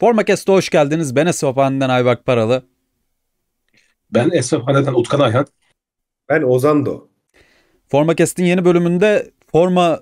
Formakest'e hoş geldiniz. Ben Esef Hane'den Ayberk Paralı. Ben Esef Hane'den Utkan Ayhan. Ben Ozan Do. Formakest'in yeni bölümünde forma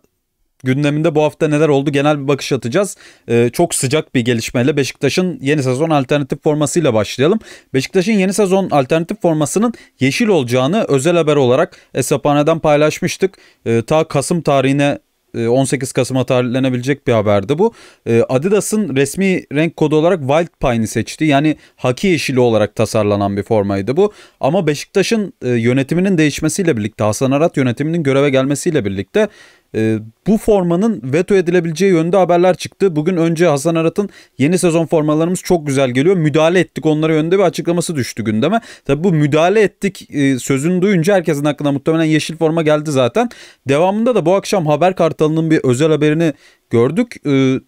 gündeminde bu hafta neler oldu genel bir bakış atacağız. Ee, çok sıcak bir gelişmeyle Beşiktaş'ın yeni sezon alternatif formasıyla başlayalım. Beşiktaş'ın yeni sezon alternatif formasının yeşil olacağını özel haber olarak Esaphane'den paylaşmıştık. Ee, ta Kasım tarihine 18 ee, Kasım'a tarihlanabilecek bir haberdi bu. Ee, Adidas'ın resmi renk kodu olarak Wild Pine'i seçti. Yani haki yeşili olarak tasarlanan bir formaydı bu. Ama Beşiktaş'ın e, yönetiminin değişmesiyle birlikte Hasan Arat yönetiminin göreve gelmesiyle birlikte ee, bu formanın veto edilebileceği yönde haberler çıktı. Bugün önce Hasan Arat'ın yeni sezon formalarımız çok güzel geliyor. Müdahale ettik onlara yönde bir açıklaması düştü gündeme. Tabi bu müdahale ettik e, sözünü duyunca herkesin aklına muhtemelen yeşil forma geldi zaten. Devamında da bu akşam Haber Kartalı'nın bir özel haberini gördük. E,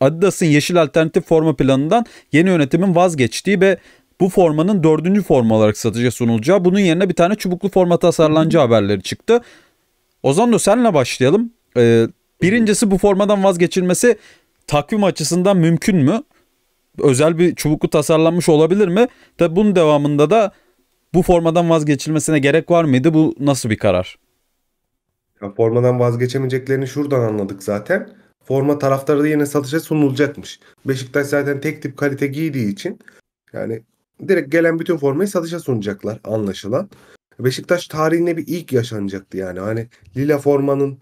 Adidas'ın yeşil alternatif forma planından yeni yönetimin vazgeçtiği ve bu formanın dördüncü forma olarak satışa sunulacağı bunun yerine bir tane çubuklu forma tasarlanacağı haberleri çıktı. Ozan da senle başlayalım. Ee, birincisi bu formadan vazgeçilmesi takvim açısından mümkün mü? Özel bir çubuklu tasarlanmış olabilir mi? Tabi bunun devamında da bu formadan vazgeçilmesine gerek var mıydı? Bu nasıl bir karar? Ya formadan vazgeçemeyeceklerini şuradan anladık zaten. Forma taraftarı da yine satışa sunulacakmış. Beşiktaş zaten tek tip kalite giydiği için yani direkt gelen bütün formayı satışa sunacaklar anlaşılan. Beşiktaş tarihinde bir ilk yaşanacaktı yani. Hani lila formanın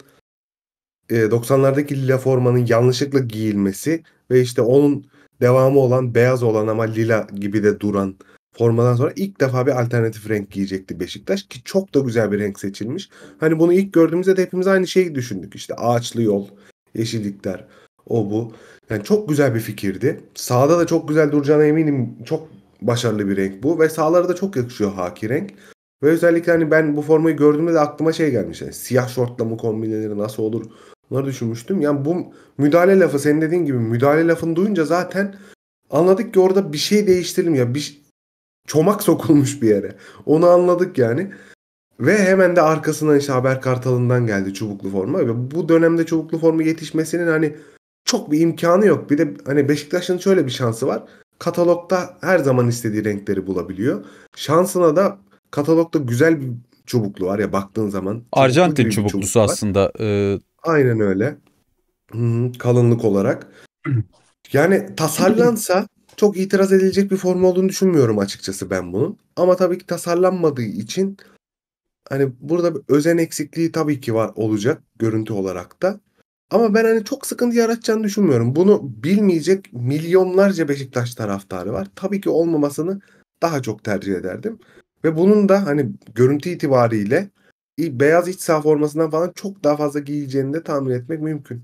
e, 90'lardaki lila formanın yanlışlıkla giyilmesi ve işte onun devamı olan beyaz olan ama lila gibi de duran formadan sonra ilk defa bir alternatif renk giyecekti Beşiktaş ki çok da güzel bir renk seçilmiş. Hani bunu ilk gördüğümüzde de hepimiz aynı şeyi düşündük. İşte ağaçlı yol, yeşillikler, o bu. Yani çok güzel bir fikirdi. Sağda da çok güzel duracağına eminim. Çok başarılı bir renk bu ve sağlara da çok yakışıyor haki renk. Ve özellikle hani ben bu formayı gördüğümde de aklıma şey gelmiş. Yani siyah şortla mı kombinleri nasıl olur? Bunları düşünmüştüm. Yani bu müdahale lafı senin dediğin gibi müdahale lafını duyunca zaten anladık ki orada bir şey değiştirelim ya. Bir çomak sokulmuş bir yere. Onu anladık yani. Ve hemen de arkasından işte Haber Kartalı'ndan geldi çubuklu forma. Ve bu dönemde çubuklu forma yetişmesinin hani çok bir imkanı yok. Bir de hani Beşiktaş'ın şöyle bir şansı var. Katalogda her zaman istediği renkleri bulabiliyor. Şansına da Katalogda güzel bir çubuklu var ya baktığın zaman. Çubuklu Arjantin çubuklusu çubuklu aslında. Ee... Aynen öyle. hı kalınlık olarak. Yani tasarlansa çok itiraz edilecek bir form olduğunu düşünmüyorum açıkçası ben bunun. Ama tabii ki tasarlanmadığı için hani burada bir özen eksikliği tabii ki var olacak görüntü olarak da. Ama ben hani çok sıkıntı yaratacağını düşünmüyorum. Bunu bilmeyecek milyonlarca Beşiktaş taraftarı var. Tabii ki olmamasını daha çok tercih ederdim. Ve bunun da hani görüntü itibariyle beyaz iç saha formasından falan çok daha fazla giyeceğini de tahmin etmek mümkün.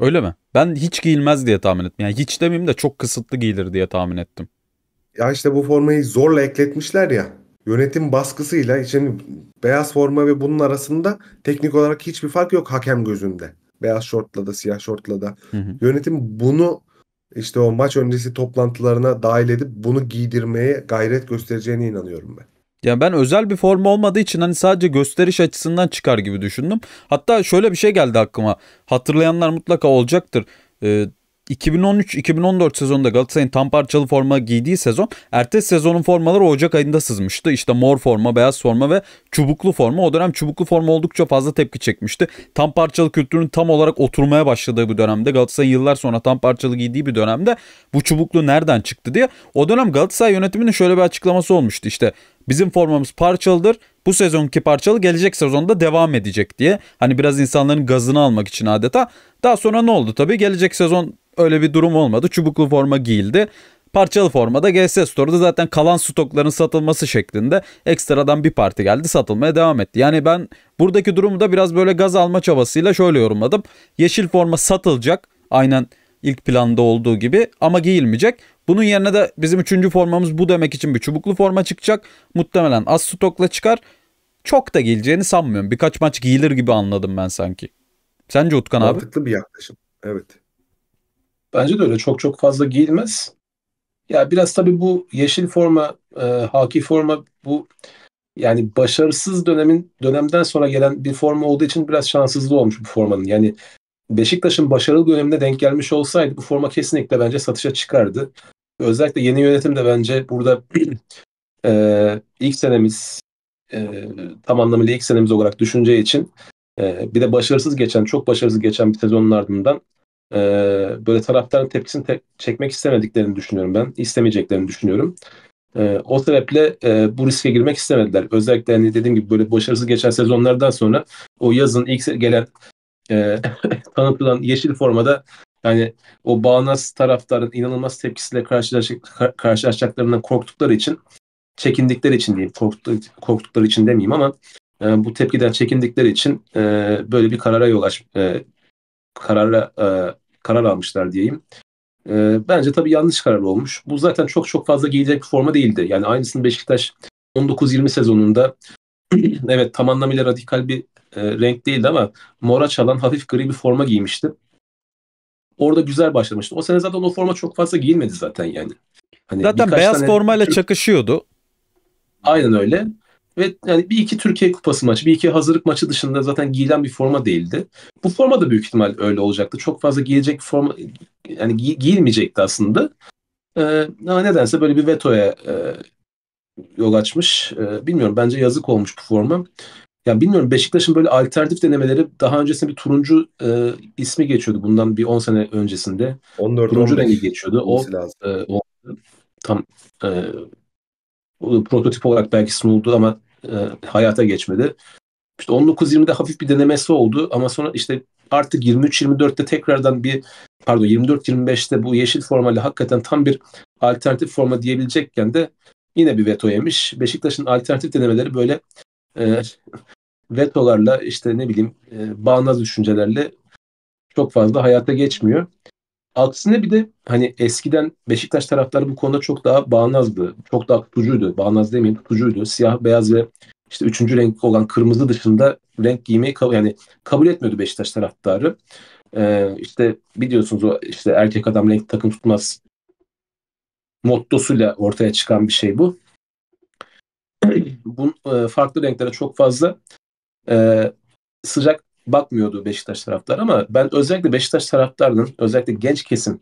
Öyle mi? Ben hiç giyilmez diye tahmin ettim. Yani hiç demeyeyim de çok kısıtlı giyilir diye tahmin ettim. Ya işte bu formayı zorla ekletmişler ya. Yönetim baskısıyla şimdi beyaz forma ve bunun arasında teknik olarak hiçbir fark yok hakem gözünde. Beyaz şortla da siyah şortla da. Hı hı. Yönetim bunu işte o maç öncesi toplantılarına dahil edip bunu giydirmeye gayret göstereceğine inanıyorum ben. Yani ben özel bir forma olmadığı için hani sadece gösteriş açısından çıkar gibi düşündüm. Hatta şöyle bir şey geldi aklıma. Hatırlayanlar mutlaka olacaktır. Ee, 2013-2014 sezonunda Galatasaray'ın tam parçalı forma giydiği sezon ertesi sezonun formaları Ocak ayında sızmıştı. İşte mor forma, beyaz forma ve çubuklu forma. O dönem çubuklu forma oldukça fazla tepki çekmişti. Tam parçalı kültürün tam olarak oturmaya başladığı bir dönemde Galatasaray yıllar sonra tam parçalı giydiği bir dönemde bu çubuklu nereden çıktı diye o dönem Galatasaray yönetiminin şöyle bir açıklaması olmuştu. İşte Bizim formamız parçalıdır. Bu sezonki parçalı gelecek sezonda devam edecek diye. Hani biraz insanların gazını almak için adeta. Daha sonra ne oldu tabii? Gelecek sezon öyle bir durum olmadı. Çubuklu forma giyildi. Parçalı formada GS Store'da zaten kalan stokların satılması şeklinde ekstradan bir parti geldi satılmaya devam etti. Yani ben buradaki durumu da biraz böyle gaz alma çabasıyla şöyle yorumladım. Yeşil forma satılacak aynen ilk planda olduğu gibi ama giyilmeyecek. Bunun yerine de bizim üçüncü formamız bu demek için bir çubuklu forma çıkacak. Muhtemelen az stokla çıkar. Çok da geleceğini sanmıyorum. Birkaç maç giyilir gibi anladım ben sanki. Sence Utkan abi? Mantıklı bir yaklaşım. Evet. Bence de öyle. Çok çok fazla giyilmez. Ya biraz tabii bu yeşil forma, e, haki forma bu yani başarısız dönemin dönemden sonra gelen bir forma olduğu için biraz şanssızlığı olmuş bu formanın. Yani Beşiktaş'ın başarılı dönemine denk gelmiş olsaydı bu forma kesinlikle bence satışa çıkardı. Özellikle yeni yönetim de bence burada e, ilk senemiz e, tam anlamıyla ilk senemiz olarak düşüneceği için e, bir de başarısız geçen, çok başarısız geçen bir sezonun ardından e, böyle taraftarın tepkisini te- çekmek istemediklerini düşünüyorum ben. istemeyeceklerini düşünüyorum. E, o sebeple e, bu riske girmek istemediler. Özellikle hani dediğim gibi böyle başarısız geçen sezonlardan sonra o yazın ilk gelen e, tanıtılan yeşil formada yani o bağnaz taraftarın inanılmaz tepkisiyle karşılaşacaklarından korktukları için çekindikleri için diyeyim korktukları, korktukları için demeyeyim ama e, bu tepkiden çekindikleri için e, böyle bir karara yol aç e, karara e, karar almışlar diyeyim. E, bence tabii yanlış karar olmuş. Bu zaten çok çok fazla giyecek bir forma değildi. Yani aynısını Beşiktaş 19-20 sezonunda evet tam anlamıyla radikal bir e, renk değildi ama mora çalan hafif gri bir forma giymişti. Orada güzel başlamıştı. O sene zaten o forma çok fazla giyilmedi zaten yani. Hani zaten beyaz tane... formayla çakışıyordu. Aynen öyle. Ve yani bir iki Türkiye Kupası maçı, bir iki hazırlık maçı dışında zaten giyilen bir forma değildi. Bu forma da büyük ihtimal öyle olacaktı. Çok fazla giyecek forma yani giy, giyilmeyecekti aslında. Ee, nedense böyle bir vetoya e, yol açmış. Ee, bilmiyorum bence yazık olmuş bu forma yani bilmiyorum Beşiktaş'ın böyle alternatif denemeleri daha öncesinde bir turuncu e, ismi geçiyordu bundan bir 10 sene öncesinde. 14 turuncu rengi geçiyordu. O, e, o tam e, o prototip olarak belki sunuldu ama e, hayata geçmedi. İşte 19-20'de hafif bir denemesi oldu ama sonra işte artık 23-24'te tekrardan bir pardon 24-25'te bu yeşil formayla hakikaten tam bir alternatif forma diyebilecekken de yine bir veto yemiş. Beşiktaş'ın alternatif denemeleri böyle e, vetolarla işte ne bileyim e, bağnaz düşüncelerle çok fazla hayata geçmiyor. Aksine bir de hani eskiden Beşiktaş tarafları bu konuda çok daha bağnazdı. Çok daha tutucuydu. Bağnaz demeyeyim tutucuydu. Siyah, beyaz ve işte üçüncü renk olan kırmızı dışında renk giymeyi kabul, yani kabul etmiyordu Beşiktaş taraftarı. Ee, işte biliyorsunuz o işte erkek adam renk takım tutmaz mottosuyla ortaya çıkan bir şey bu. Bu e, farklı renklere çok fazla e, sıcak bakmıyordu Beşiktaş taraftar ama ben özellikle Beşiktaş taraftarının özellikle genç kesim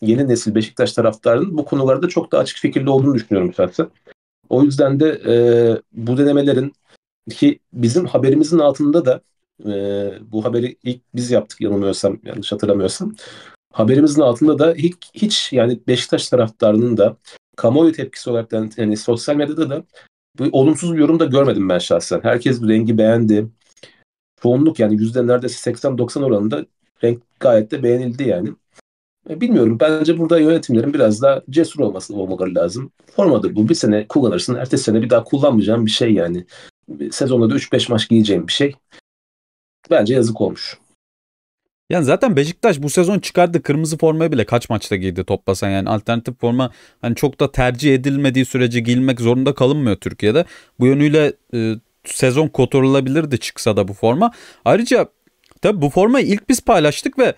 yeni nesil Beşiktaş taraftarının bu konularda çok daha açık fikirli olduğunu düşünüyorum şahsen. O yüzden de e, bu denemelerin ki bizim haberimizin altında da e, bu haberi ilk biz yaptık yanılmıyorsam yanlış hatırlamıyorsam haberimizin altında da hiç, hiç yani Beşiktaş taraftarının da kamuoyu tepkisi olarak da yani sosyal medyada da olumsuz bir yorum da görmedim ben şahsen. Herkes rengi beğendi. Çoğunluk yani yüzde neredeyse 80-90 oranında renk gayet de beğenildi yani. E, bilmiyorum. Bence burada yönetimlerin biraz daha cesur olması olmaları lazım. Formadır bu. Bir sene kullanırsın. Ertesi sene bir daha kullanmayacağım bir şey yani. Sezonda da 3-5 maç giyeceğim bir şey. Bence yazık olmuş. Yani zaten Beşiktaş bu sezon çıkardı kırmızı formayı bile kaç maçta giydi toplasan yani alternatif forma hani çok da tercih edilmediği sürece giyilmek zorunda kalınmıyor Türkiye'de. Bu yönüyle e, sezon kotarılabilirdi çıksa da bu forma. Ayrıca tabi bu formayı ilk biz paylaştık ve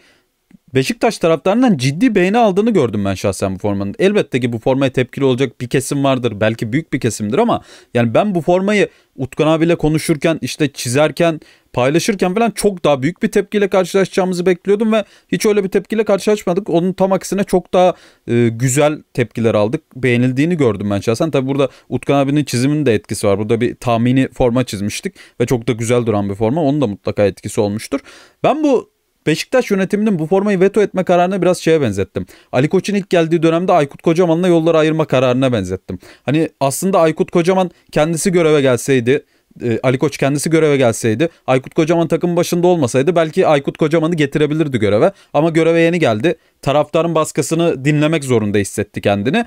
Beşiktaş taraftarından ciddi beğeni aldığını gördüm ben şahsen bu formanın. Elbette ki bu formaya tepkili olacak bir kesim vardır. Belki büyük bir kesimdir ama yani ben bu formayı Utkan abiyle konuşurken işte çizerken paylaşırken falan çok daha büyük bir tepkiyle karşılaşacağımızı bekliyordum ve hiç öyle bir tepkiyle karşılaşmadık. Onun tam aksine çok daha e, güzel tepkiler aldık. Beğenildiğini gördüm ben şahsen. Tabi burada Utkan abinin çiziminin de etkisi var. Burada bir tahmini forma çizmiştik ve çok da güzel duran bir forma. Onun da mutlaka etkisi olmuştur. Ben bu Beşiktaş yönetiminin bu formayı veto etme kararına biraz şeye benzettim. Ali Koç'un ilk geldiği dönemde Aykut Kocaman'la yolları ayırma kararına benzettim. Hani aslında Aykut Kocaman kendisi göreve gelseydi e, Ali Koç kendisi göreve gelseydi Aykut Kocaman takım başında olmasaydı belki Aykut Kocaman'ı getirebilirdi göreve. Ama göreve yeni geldi. Taraftarın baskısını dinlemek zorunda hissetti kendini.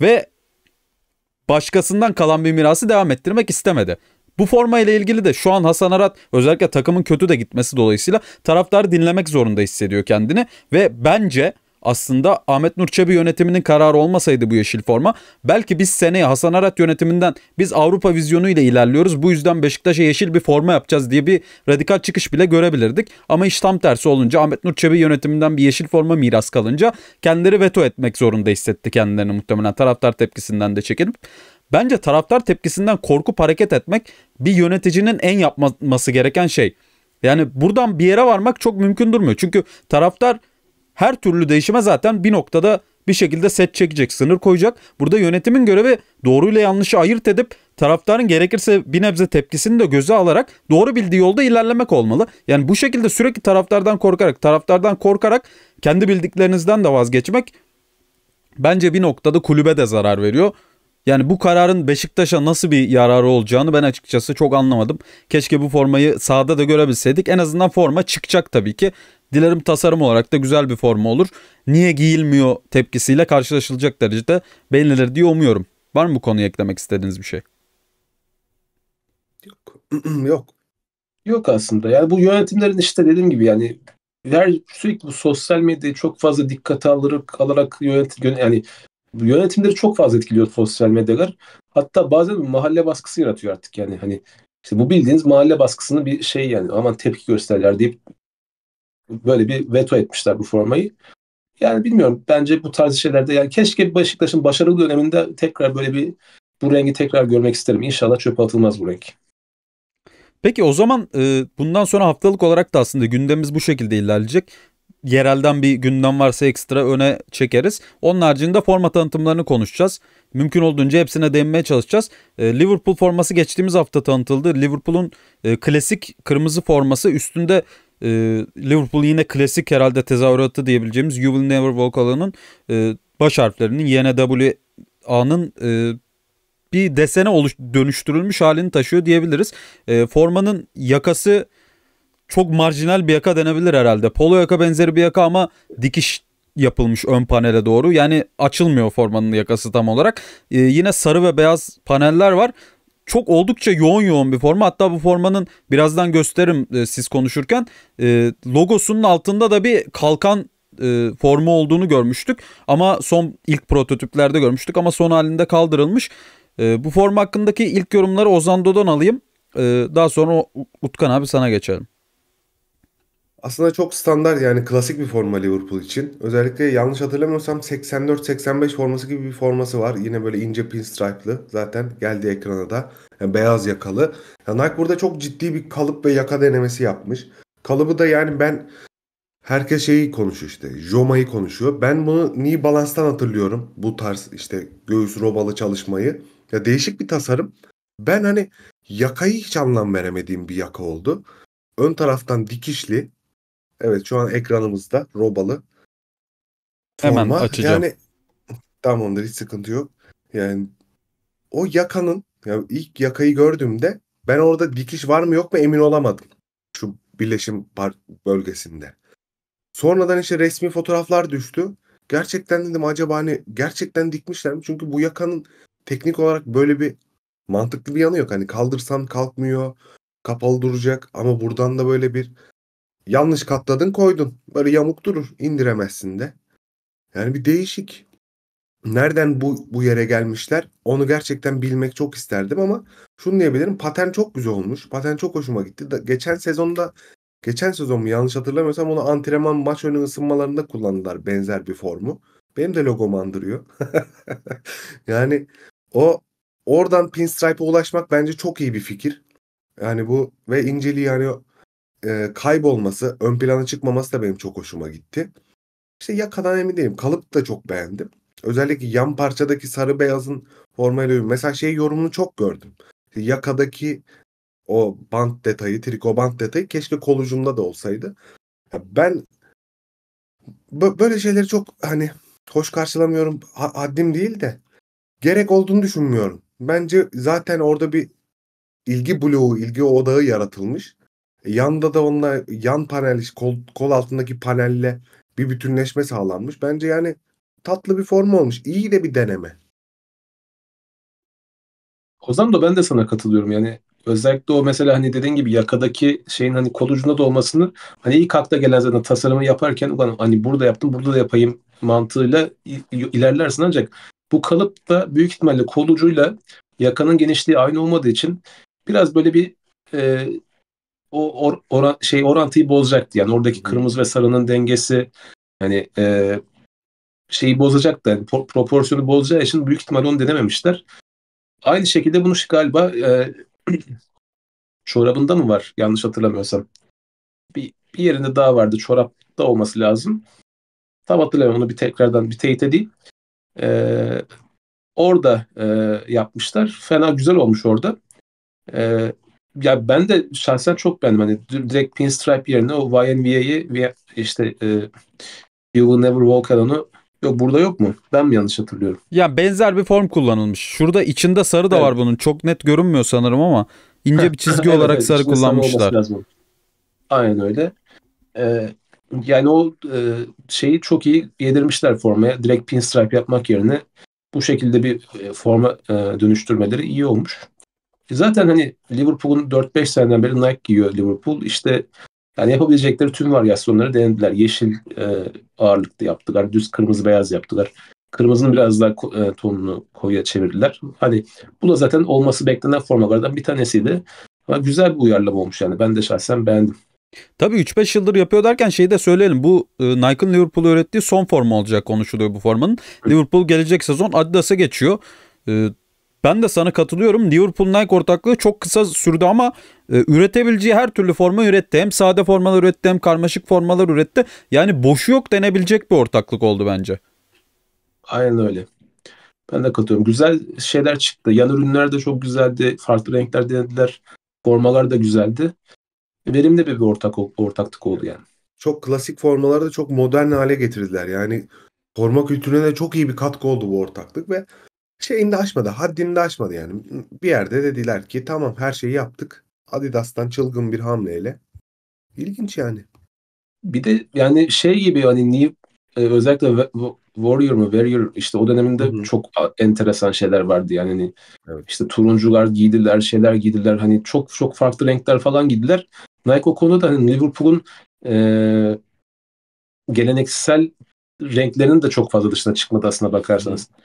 Ve başkasından kalan bir mirası devam ettirmek istemedi. Bu forma ile ilgili de şu an Hasan Arat özellikle takımın kötü de gitmesi dolayısıyla taraftar dinlemek zorunda hissediyor kendini ve bence aslında Ahmet Nur Çebi yönetiminin kararı olmasaydı bu yeşil forma belki biz seneye Hasan Arat yönetiminden biz Avrupa vizyonu ile ilerliyoruz bu yüzden Beşiktaş'a yeşil bir forma yapacağız diye bir radikal çıkış bile görebilirdik. Ama iş tam tersi olunca Ahmet Nur Çebi yönetiminden bir yeşil forma miras kalınca kendileri veto etmek zorunda hissetti kendilerini muhtemelen taraftar tepkisinden de çekinip. Bence taraftar tepkisinden korkup hareket etmek bir yöneticinin en yapması gereken şey. Yani buradan bir yere varmak çok mümkün durmuyor. Çünkü taraftar her türlü değişime zaten bir noktada bir şekilde set çekecek, sınır koyacak. Burada yönetimin görevi doğruyla yanlışı ayırt edip taraftarın gerekirse bir nebze tepkisini de göze alarak doğru bildiği yolda ilerlemek olmalı. Yani bu şekilde sürekli taraftardan korkarak, taraftardan korkarak kendi bildiklerinizden de vazgeçmek bence bir noktada kulübe de zarar veriyor. Yani bu kararın Beşiktaş'a nasıl bir yararı olacağını ben açıkçası çok anlamadım. Keşke bu formayı sahada da görebilseydik. En azından forma çıkacak tabii ki. Dilerim tasarım olarak da güzel bir forma olur. Niye giyilmiyor tepkisiyle karşılaşılacak derecede beğenilir diye umuyorum. Var mı bu konuya eklemek istediğiniz bir şey? Yok. Yok. Yok aslında. Yani bu yönetimlerin işte dediğim gibi yani her sürekli bu sosyal medyayı çok fazla dikkate alarak alarak yönetim yani yönetimleri çok fazla etkiliyor sosyal medyalar. Hatta bazen mahalle baskısı yaratıyor artık yani hani işte bu bildiğiniz mahalle baskısını bir şey yani aman tepki gösterler deyip böyle bir veto etmişler bu formayı. Yani bilmiyorum. Bence bu tarz şeylerde yani keşke Beşiktaş'ın başarılı döneminde tekrar böyle bir bu rengi tekrar görmek isterim. İnşallah çöpe atılmaz bu renk. Peki o zaman e, bundan sonra haftalık olarak da aslında gündemimiz bu şekilde ilerleyecek. Yerelden bir gündem varsa ekstra öne çekeriz. Onun haricinde forma tanıtımlarını konuşacağız. Mümkün olduğunca hepsine değinmeye çalışacağız. E, Liverpool forması geçtiğimiz hafta tanıtıldı. Liverpool'un e, klasik kırmızı forması üstünde ee, Liverpool yine klasik herhalde tezahüratı diyebileceğimiz You Will Never Walk Alone'un e, baş harflerinin YNWA'nın e, bir desene oluş, dönüştürülmüş halini taşıyor diyebiliriz. E, formanın yakası çok marjinal bir yaka denebilir herhalde. Polo yaka benzeri bir yaka ama dikiş yapılmış ön panele doğru. Yani açılmıyor formanın yakası tam olarak. E, yine sarı ve beyaz paneller var çok oldukça yoğun yoğun bir forma. Hatta bu formanın birazdan gösteririm e, siz konuşurken e, logosunun altında da bir kalkan e, formu olduğunu görmüştük. Ama son ilk prototiplerde görmüştük ama son halinde kaldırılmış. E, bu forma hakkındaki ilk yorumları Ozan Dodon alayım. E, daha sonra Utkan abi sana geçelim. Aslında çok standart yani klasik bir forma Liverpool için. Özellikle yanlış hatırlamıyorsam 84-85 forması gibi bir forması var. Yine böyle ince pinstripe'lı zaten geldi ekrana da. Yani beyaz yakalı. Yani Nike burada çok ciddi bir kalıp ve yaka denemesi yapmış. Kalıbı da yani ben herkes şeyi konuşuyor işte. Joma'yı konuşuyor. Ben bunu New Balance'tan hatırlıyorum. Bu tarz işte göğüs robalı çalışmayı. Ya değişik bir tasarım. Ben hani yakayı hiç anlam veremediğim bir yaka oldu. Ön taraftan dikişli Evet şu an ekranımızda Robalı. Forma. Hemen açacağım. Yani tamamdır hiç sıkıntı yok. Yani o yakanın yani ilk yakayı gördüğümde ben orada dikiş var mı yok mu emin olamadım. Şu birleşim bölgesinde. Sonradan işte resmi fotoğraflar düştü. Gerçekten dedim acaba hani gerçekten dikmişler mi? Çünkü bu yakanın teknik olarak böyle bir mantıklı bir yanı yok. Hani kaldırsam kalkmıyor, kapalı duracak ama buradan da böyle bir Yanlış katladın koydun. Böyle yamuk durur. indiremezsin de. Yani bir değişik. Nereden bu, bu yere gelmişler onu gerçekten bilmek çok isterdim ama şunu diyebilirim paten çok güzel olmuş. Paten çok hoşuma gitti. Da, geçen sezonda geçen sezon mu yanlış hatırlamıyorsam onu antrenman maç önü ısınmalarında kullandılar benzer bir formu. Benim de logomu andırıyor. yani o oradan pinstripe'a ulaşmak bence çok iyi bir fikir. Yani bu ve inceliği yani e, kaybolması, ön plana çıkmaması da benim çok hoşuma gitti. İşte yakadan emin değilim. Kalıp da çok beğendim. Özellikle yan parçadaki sarı beyazın formayla uyum. Mesela şey yorumunu çok gördüm. İşte yakadaki o bant detayı, triko bant detayı keşke kolucumda da olsaydı. Ya ben böyle şeyleri çok hani hoş karşılamıyorum. Haddim değil de gerek olduğunu düşünmüyorum. Bence zaten orada bir ilgi bloğu, ilgi odağı yaratılmış. Yanda da onunla yan panel kol, kol altındaki panelle bir bütünleşme sağlanmış. Bence yani tatlı bir form olmuş. İyi de bir deneme. Ozan da ben de sana katılıyorum. Yani özellikle o mesela hani dediğin gibi yakadaki şeyin hani kol ucunda da olmasını hani ilk akla gelen zaten tasarımı yaparken ulan hani burada yaptım burada da yapayım mantığıyla ilerlersin ancak bu kalıp da büyük ihtimalle kol ucuyla yakanın genişliği aynı olmadığı için biraz böyle bir e, o or, oran, şey orantıyı bozacaktı. Yani oradaki kırmızı ve sarının dengesi hani e, şeyi bozacaktı. Yani proporsiyonu bozacağı için büyük ihtimal onu denememişler. Aynı şekilde bunu galiba e, çorabında mı var? Yanlış hatırlamıyorsam. Bir, bir yerinde daha vardı. Çorapta olması lazım. Tam hatırlamıyorum onu bir tekrardan bir teyit edeyim. E, orada e, yapmışlar. Fena güzel olmuş orada. E, ya ben de şahsen çok beğendim. Hani direkt Pinstripe yerine o YNVA'yı işte e, You Will Never Walk Alone'u Yok burada yok mu? Ben mi yanlış hatırlıyorum? Yani benzer bir form kullanılmış. Şurada içinde sarı da evet. var bunun. Çok net görünmüyor sanırım ama ince bir çizgi evet, olarak evet, sarı kullanmışlar. Aynen öyle. Ee, yani o e, şeyi çok iyi yedirmişler formaya. Direkt pinstripe yapmak yerine bu şekilde bir e, forma e, dönüştürmeleri iyi olmuş. E zaten hani Liverpool'un 4-5 seneden beri Nike giyiyor Liverpool. İşte yani yapabilecekleri tüm varyasyonları denediler. Yeşil e, ağırlıklı yaptılar. Düz kırmızı beyaz yaptılar. Kırmızının biraz daha e, tonunu koyuya çevirdiler. Hani bu da zaten olması beklenen formalardan bir tanesiydi. Ama güzel bir uyarlama olmuş yani. Ben de şahsen beğendim. Tabii 3-5 yıldır yapıyor derken şeyi de söyleyelim. Bu e, Nike'ın Liverpool'u öğrettiği son forma olacak konuşuluyor bu formanın. Liverpool gelecek sezon Adidas'a geçiyor. E, ben de sana katılıyorum. Liverpool-Nike ortaklığı çok kısa sürdü ama e, üretebileceği her türlü forma üretti. Hem sade formalar üretti hem karmaşık formalar üretti. Yani boşu yok denebilecek bir ortaklık oldu bence. Aynen öyle. Ben de katılıyorum. Güzel şeyler çıktı. Yan ürünler de çok güzeldi. Farklı renkler denediler. Formalar da güzeldi. Verimli bir, bir ortak, ortaklık oldu yani. Çok klasik formaları da çok modern hale getirdiler. Yani forma kültürüne de çok iyi bir katkı oldu bu ortaklık ve şeyini de aşmadı. Haddini de aşmadı yani. Bir yerde dediler ki tamam her şeyi yaptık. Adidas'tan çılgın bir hamleyle. İlginç yani. Bir de yani şey gibi hani New e, özellikle Warrior mu Warrior işte o döneminde Hı-hı. çok enteresan şeyler vardı yani hani evet. işte turuncular giydiler şeyler giydiler hani çok çok farklı renkler falan giydiler. Nike o konuda da hani Liverpool'un e, geleneksel renklerinin de çok fazla dışına çıkmadı aslına bakarsanız. Hı.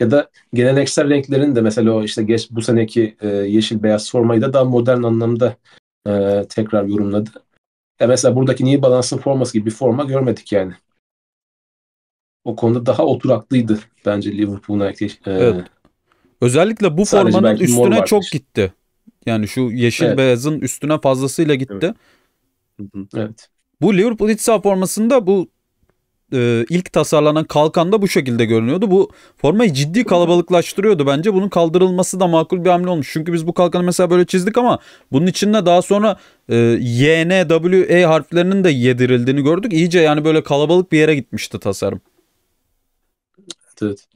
Ya da geleneksel renklerin de mesela o işte geç bu seneki e, yeşil beyaz formayı da daha modern anlamda e, tekrar yorumladı. E mesela buradaki New Balance'ın forması gibi bir forma görmedik yani. O konuda daha oturaklıydı bence Liverpool'un e, evet. Özellikle bu formanın üstüne çok gitti. Yani şu yeşil evet. beyazın üstüne fazlasıyla gitti. Evet. evet. Bu Liverpool iç saha formasında bu e, ilk tasarlanan kalkan da bu şekilde görünüyordu. Bu formayı ciddi kalabalıklaştırıyordu bence. Bunun kaldırılması da makul bir hamle olmuş. Çünkü biz bu kalkanı mesela böyle çizdik ama bunun içinde daha sonra e, Y, N, W, E harflerinin de yedirildiğini gördük. İyice yani böyle kalabalık bir yere gitmişti tasarım. Evet.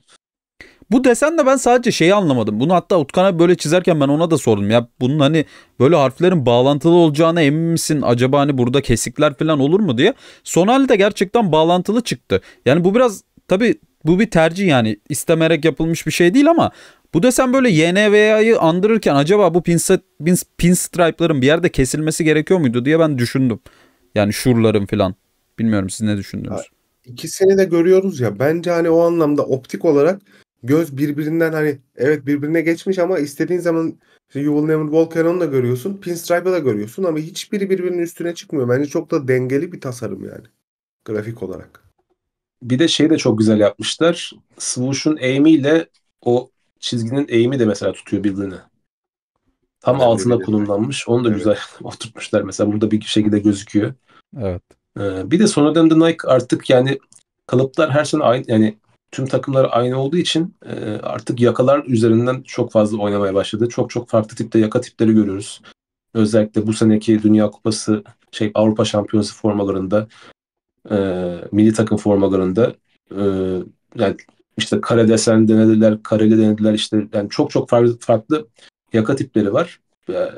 Bu desenle ben sadece şeyi anlamadım. Bunu hatta Utkan'a böyle çizerken ben ona da sordum. Ya bunun hani böyle harflerin bağlantılı olacağına emin misin? Acaba hani burada kesikler falan olur mu diye. Son halde gerçekten bağlantılı çıktı. Yani bu biraz tabi bu bir tercih yani istemerek yapılmış bir şey değil ama bu desen böyle YNVA'yı andırırken acaba bu pinset, pin, pinstripe'ların bir yerde kesilmesi gerekiyor muydu diye ben düşündüm. Yani şurların falan. Bilmiyorum siz ne düşündünüz? İkisini de görüyoruz ya. Bence hani o anlamda optik olarak göz birbirinden hani evet birbirine geçmiş ama istediğin zaman işte You Will Never Walk Alone'u da görüyorsun. Pinstripe'ı da görüyorsun ama hiçbiri birbirinin üstüne çıkmıyor. Bence çok da dengeli bir tasarım yani grafik olarak. Bir de şey de çok güzel yapmışlar. Swoosh'un eğimiyle o çizginin eğimi de mesela tutuyor birbirini. Tam ben altına konumlanmış. Onu da evet. güzel oturtmuşlar. Mesela burada bir şekilde gözüküyor. Evet. Ee, bir de son dönemde Nike artık yani kalıplar her sene aynı yani tüm takımlar aynı olduğu için e, artık yakalar üzerinden çok fazla oynamaya başladı. Çok çok farklı tipte yaka tipleri görüyoruz. Özellikle bu seneki Dünya Kupası şey Avrupa Şampiyonası formalarında e, milli takım formalarında e, yani işte kare desen denediler, kareli denediler işte yani çok çok farklı farklı yaka tipleri var. E,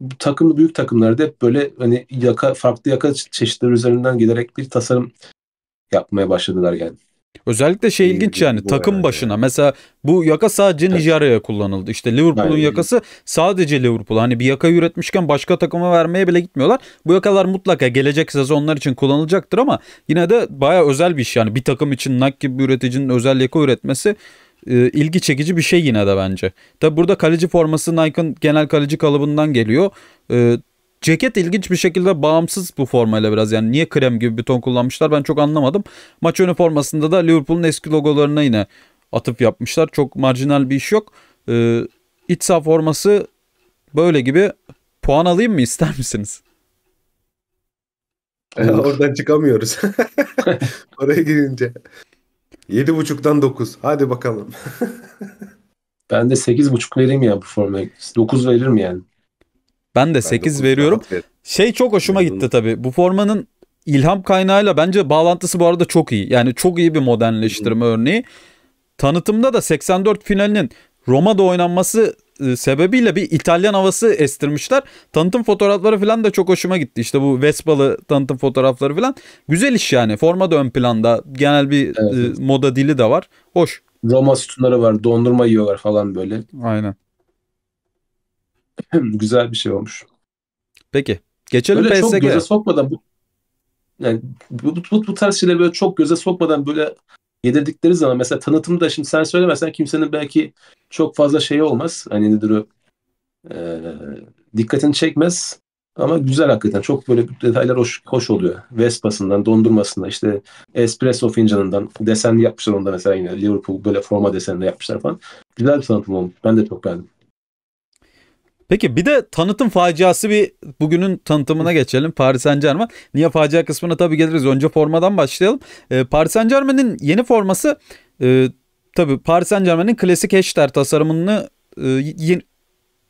bu takımlı büyük takımlarda hep böyle hani yaka farklı yaka çeşitleri üzerinden giderek bir tasarım yapmaya başladılar yani. Özellikle şey ilginç yani bu takım yani. başına. Mesela bu yaka sadece evet. Nijerya'ya kullanıldı. İşte Liverpool'un yakası sadece Liverpool. Hani bir yaka üretmişken başka takıma vermeye bile gitmiyorlar. Bu yakalar mutlaka gelecek sezonlar için kullanılacaktır ama yine de baya özel bir iş yani. Bir takım için Nike gibi bir üreticinin özel yaka üretmesi e, ilgi çekici bir şey yine de bence. Tabi burada kaleci forması Nike'ın genel kaleci kalıbından geliyor. E, Ceket ilginç bir şekilde bağımsız bu formayla biraz yani niye krem gibi bir ton kullanmışlar ben çok anlamadım. Maç önü formasında da Liverpool'un eski logolarına yine atıp yapmışlar. Çok marjinal bir iş yok. Ee, iç saha forması böyle gibi puan alayım mı ister misiniz? Yani oradan çıkamıyoruz. Oraya girince. 7.5'dan 9. Hadi bakalım. ben de 8.5 vereyim ya bu formaya. 9 veririm yani. Ben de 8 veriyorum. Şey çok hoşuma gitti tabii. Bu formanın ilham kaynağıyla bence bağlantısı bu arada çok iyi. Yani çok iyi bir modernleştirme örneği. Tanıtımda da 84 finalinin Roma'da oynanması ıı, sebebiyle bir İtalyan havası estirmişler. Tanıtım fotoğrafları falan da çok hoşuma gitti. İşte bu Vespalı tanıtım fotoğrafları falan. Güzel iş yani. Forma da ön planda. Genel bir evet. Iı, moda dili de var. Hoş. Roma sütunları var. Dondurma yiyorlar falan böyle. Aynen. güzel bir şey olmuş. Peki. Geçelim böyle PSG'ye. çok göze sokmadan bu, yani bu, bu, bu, bu tarz şeyleri böyle çok göze sokmadan böyle yedirdikleri zaman mesela tanıtımda şimdi sen söylemesen kimsenin belki çok fazla şeyi olmaz. Hani nedir o e, dikkatini çekmez ama güzel hakikaten. Çok böyle detaylar hoş, hoş oluyor. Vespa'sından, dondurmasından, işte espresso fincanından desenli yapmışlar onda mesela yine Liverpool böyle forma desenli yapmışlar falan. Güzel bir tanıtım olmuş. Ben de çok beğendim. Peki bir de tanıtım faciası bir bugünün tanıtımına geçelim. Paris Saint Germain. Niye facia kısmına tabii geliriz. Önce formadan başlayalım. Ee, Paris Saint Germain'in yeni forması e, tabii Paris Saint Germain'in klasik eşler tasarımını e,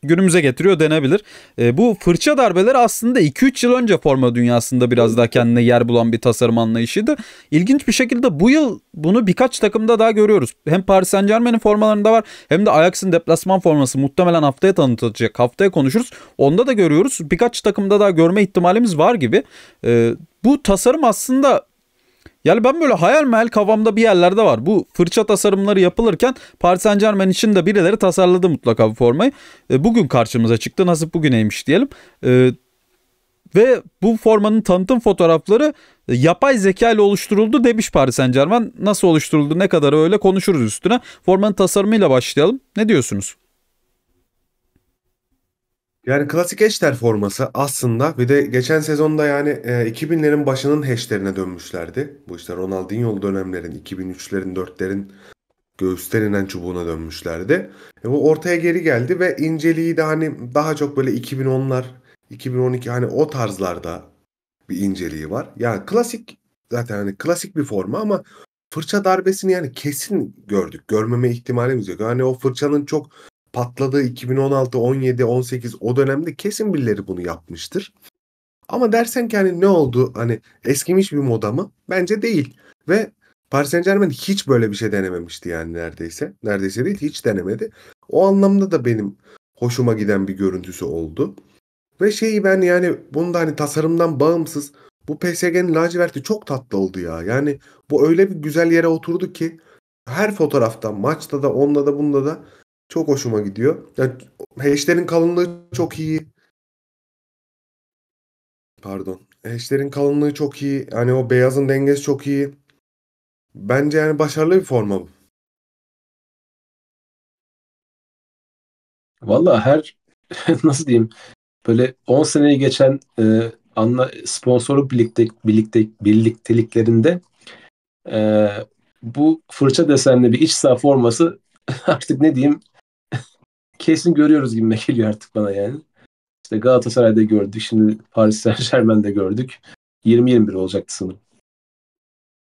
günümüze getiriyor denebilir. E, bu fırça darbeleri aslında 2-3 yıl önce forma dünyasında biraz daha kendine yer bulan bir tasarım anlayışıydı. İlginç bir şekilde bu yıl bunu birkaç takımda daha görüyoruz. Hem Paris Saint Germain'in formalarında var hem de Ajax'ın deplasman forması muhtemelen haftaya tanıtılacak. Haftaya konuşuruz. Onda da görüyoruz. Birkaç takımda daha görme ihtimalimiz var gibi. E, bu tasarım aslında yani ben böyle hayal meyal kafamda bir yerlerde var. Bu fırça tasarımları yapılırken Paris Saint Germain için de birileri tasarladı mutlaka bu formayı. E, bugün karşımıza çıktı. Nasip bugüneymiş diyelim. E, ve bu formanın tanıtım fotoğrafları e, yapay zeka ile oluşturuldu demiş Paris Saint Germain. Nasıl oluşturuldu ne kadar öyle konuşuruz üstüne. Formanın tasarımıyla başlayalım. Ne diyorsunuz? Yani klasik eşler forması aslında bir de geçen sezonda yani e, 2000'lerin başının heşlerine dönmüşlerdi. Bu işte Ronaldinho dönemlerin, 2003'lerin, 4'lerin göğüsten inen çubuğuna dönmüşlerdi. E, bu ortaya geri geldi ve inceliği de hani daha çok böyle 2010'lar, 2012 hani o tarzlarda bir inceliği var. Yani klasik zaten hani klasik bir forma ama fırça darbesini yani kesin gördük. Görmeme ihtimalimiz yok. Yani o fırçanın çok patladı 2016, 17, 18 o dönemde kesin birileri bunu yapmıştır. Ama dersen ki hani ne oldu hani eskimiş bir moda mı? Bence değil. Ve Paris Saint Germain hiç böyle bir şey denememişti yani neredeyse. Neredeyse değil hiç denemedi. O anlamda da benim hoşuma giden bir görüntüsü oldu. Ve şeyi ben yani bunu hani tasarımdan bağımsız bu PSG'nin laciverti çok tatlı oldu ya. Yani bu öyle bir güzel yere oturdu ki her fotoğrafta maçta da onda da bunda da çok hoşuma gidiyor. Yani hash'lerin kalınlığı çok iyi. Pardon. Hash'lerin kalınlığı çok iyi. Hani o beyazın dengesi çok iyi. Bence yani başarılı bir forma bu. Vallahi her nasıl diyeyim böyle 10 seneyi geçen e, anla sponsorluk birlikte, birlikte birlikteliklerinde e, bu fırça desenli bir iç saha forması artık ne diyeyim kesin görüyoruz gibi geliyor artık bana yani. İşte Galatasaray'da gördük. Şimdi Paris Saint Germain'de gördük. 20-21 olacaktı sanırım.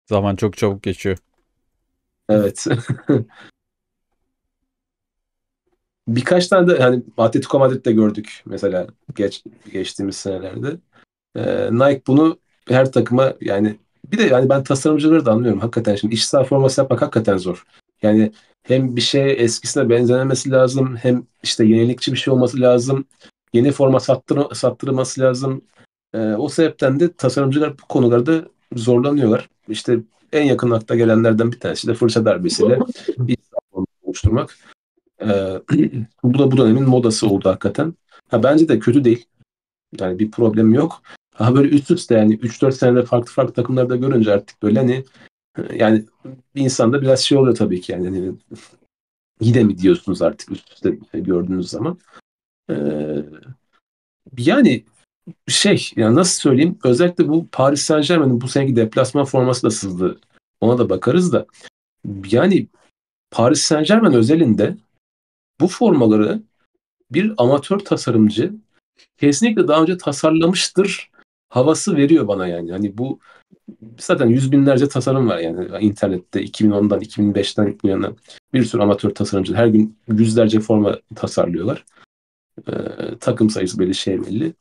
Zaman çok çabuk geçiyor. Evet. Birkaç tane de hani Atletico Madrid'de gördük mesela geç, geçtiğimiz senelerde. Ee, Nike bunu her takıma yani bir de yani ben tasarımcıları da anlıyorum hakikaten şimdi iş saha forması yapmak hakikaten zor. Yani hem bir şey eskisine benzememesi lazım hem işte yenilikçi bir şey olması lazım. Yeni forma sattır sattırılması lazım. E, o sebepten de tasarımcılar bu konularda zorlanıyorlar. işte en yakın akla gelenlerden bir tanesi de fırça darbesiyle bir oluşturmak. E, bu da bu dönemin modası oldu hakikaten. Ha, bence de kötü değil. Yani bir problem yok. Ha böyle üst üste yani 3-4 senede farklı farklı takımlarda görünce artık böyle hani yani bir insanda biraz şey oluyor tabii ki yani hani, yine mi diyorsunuz artık üst gördüğünüz zaman. Ee, yani şey yani nasıl söyleyeyim özellikle bu Paris Saint Germain'in bu seneki deplasman forması da sızdı. Ona da bakarız da yani Paris Saint Germain özelinde bu formaları bir amatör tasarımcı kesinlikle daha önce tasarlamıştır havası veriyor bana yani. Hani bu zaten yüz binlerce tasarım var yani internette 2010'dan 2005'ten bu yana bir sürü amatör tasarımcı her gün yüzlerce forma tasarlıyorlar. Ee, takım sayısı belli şey belli.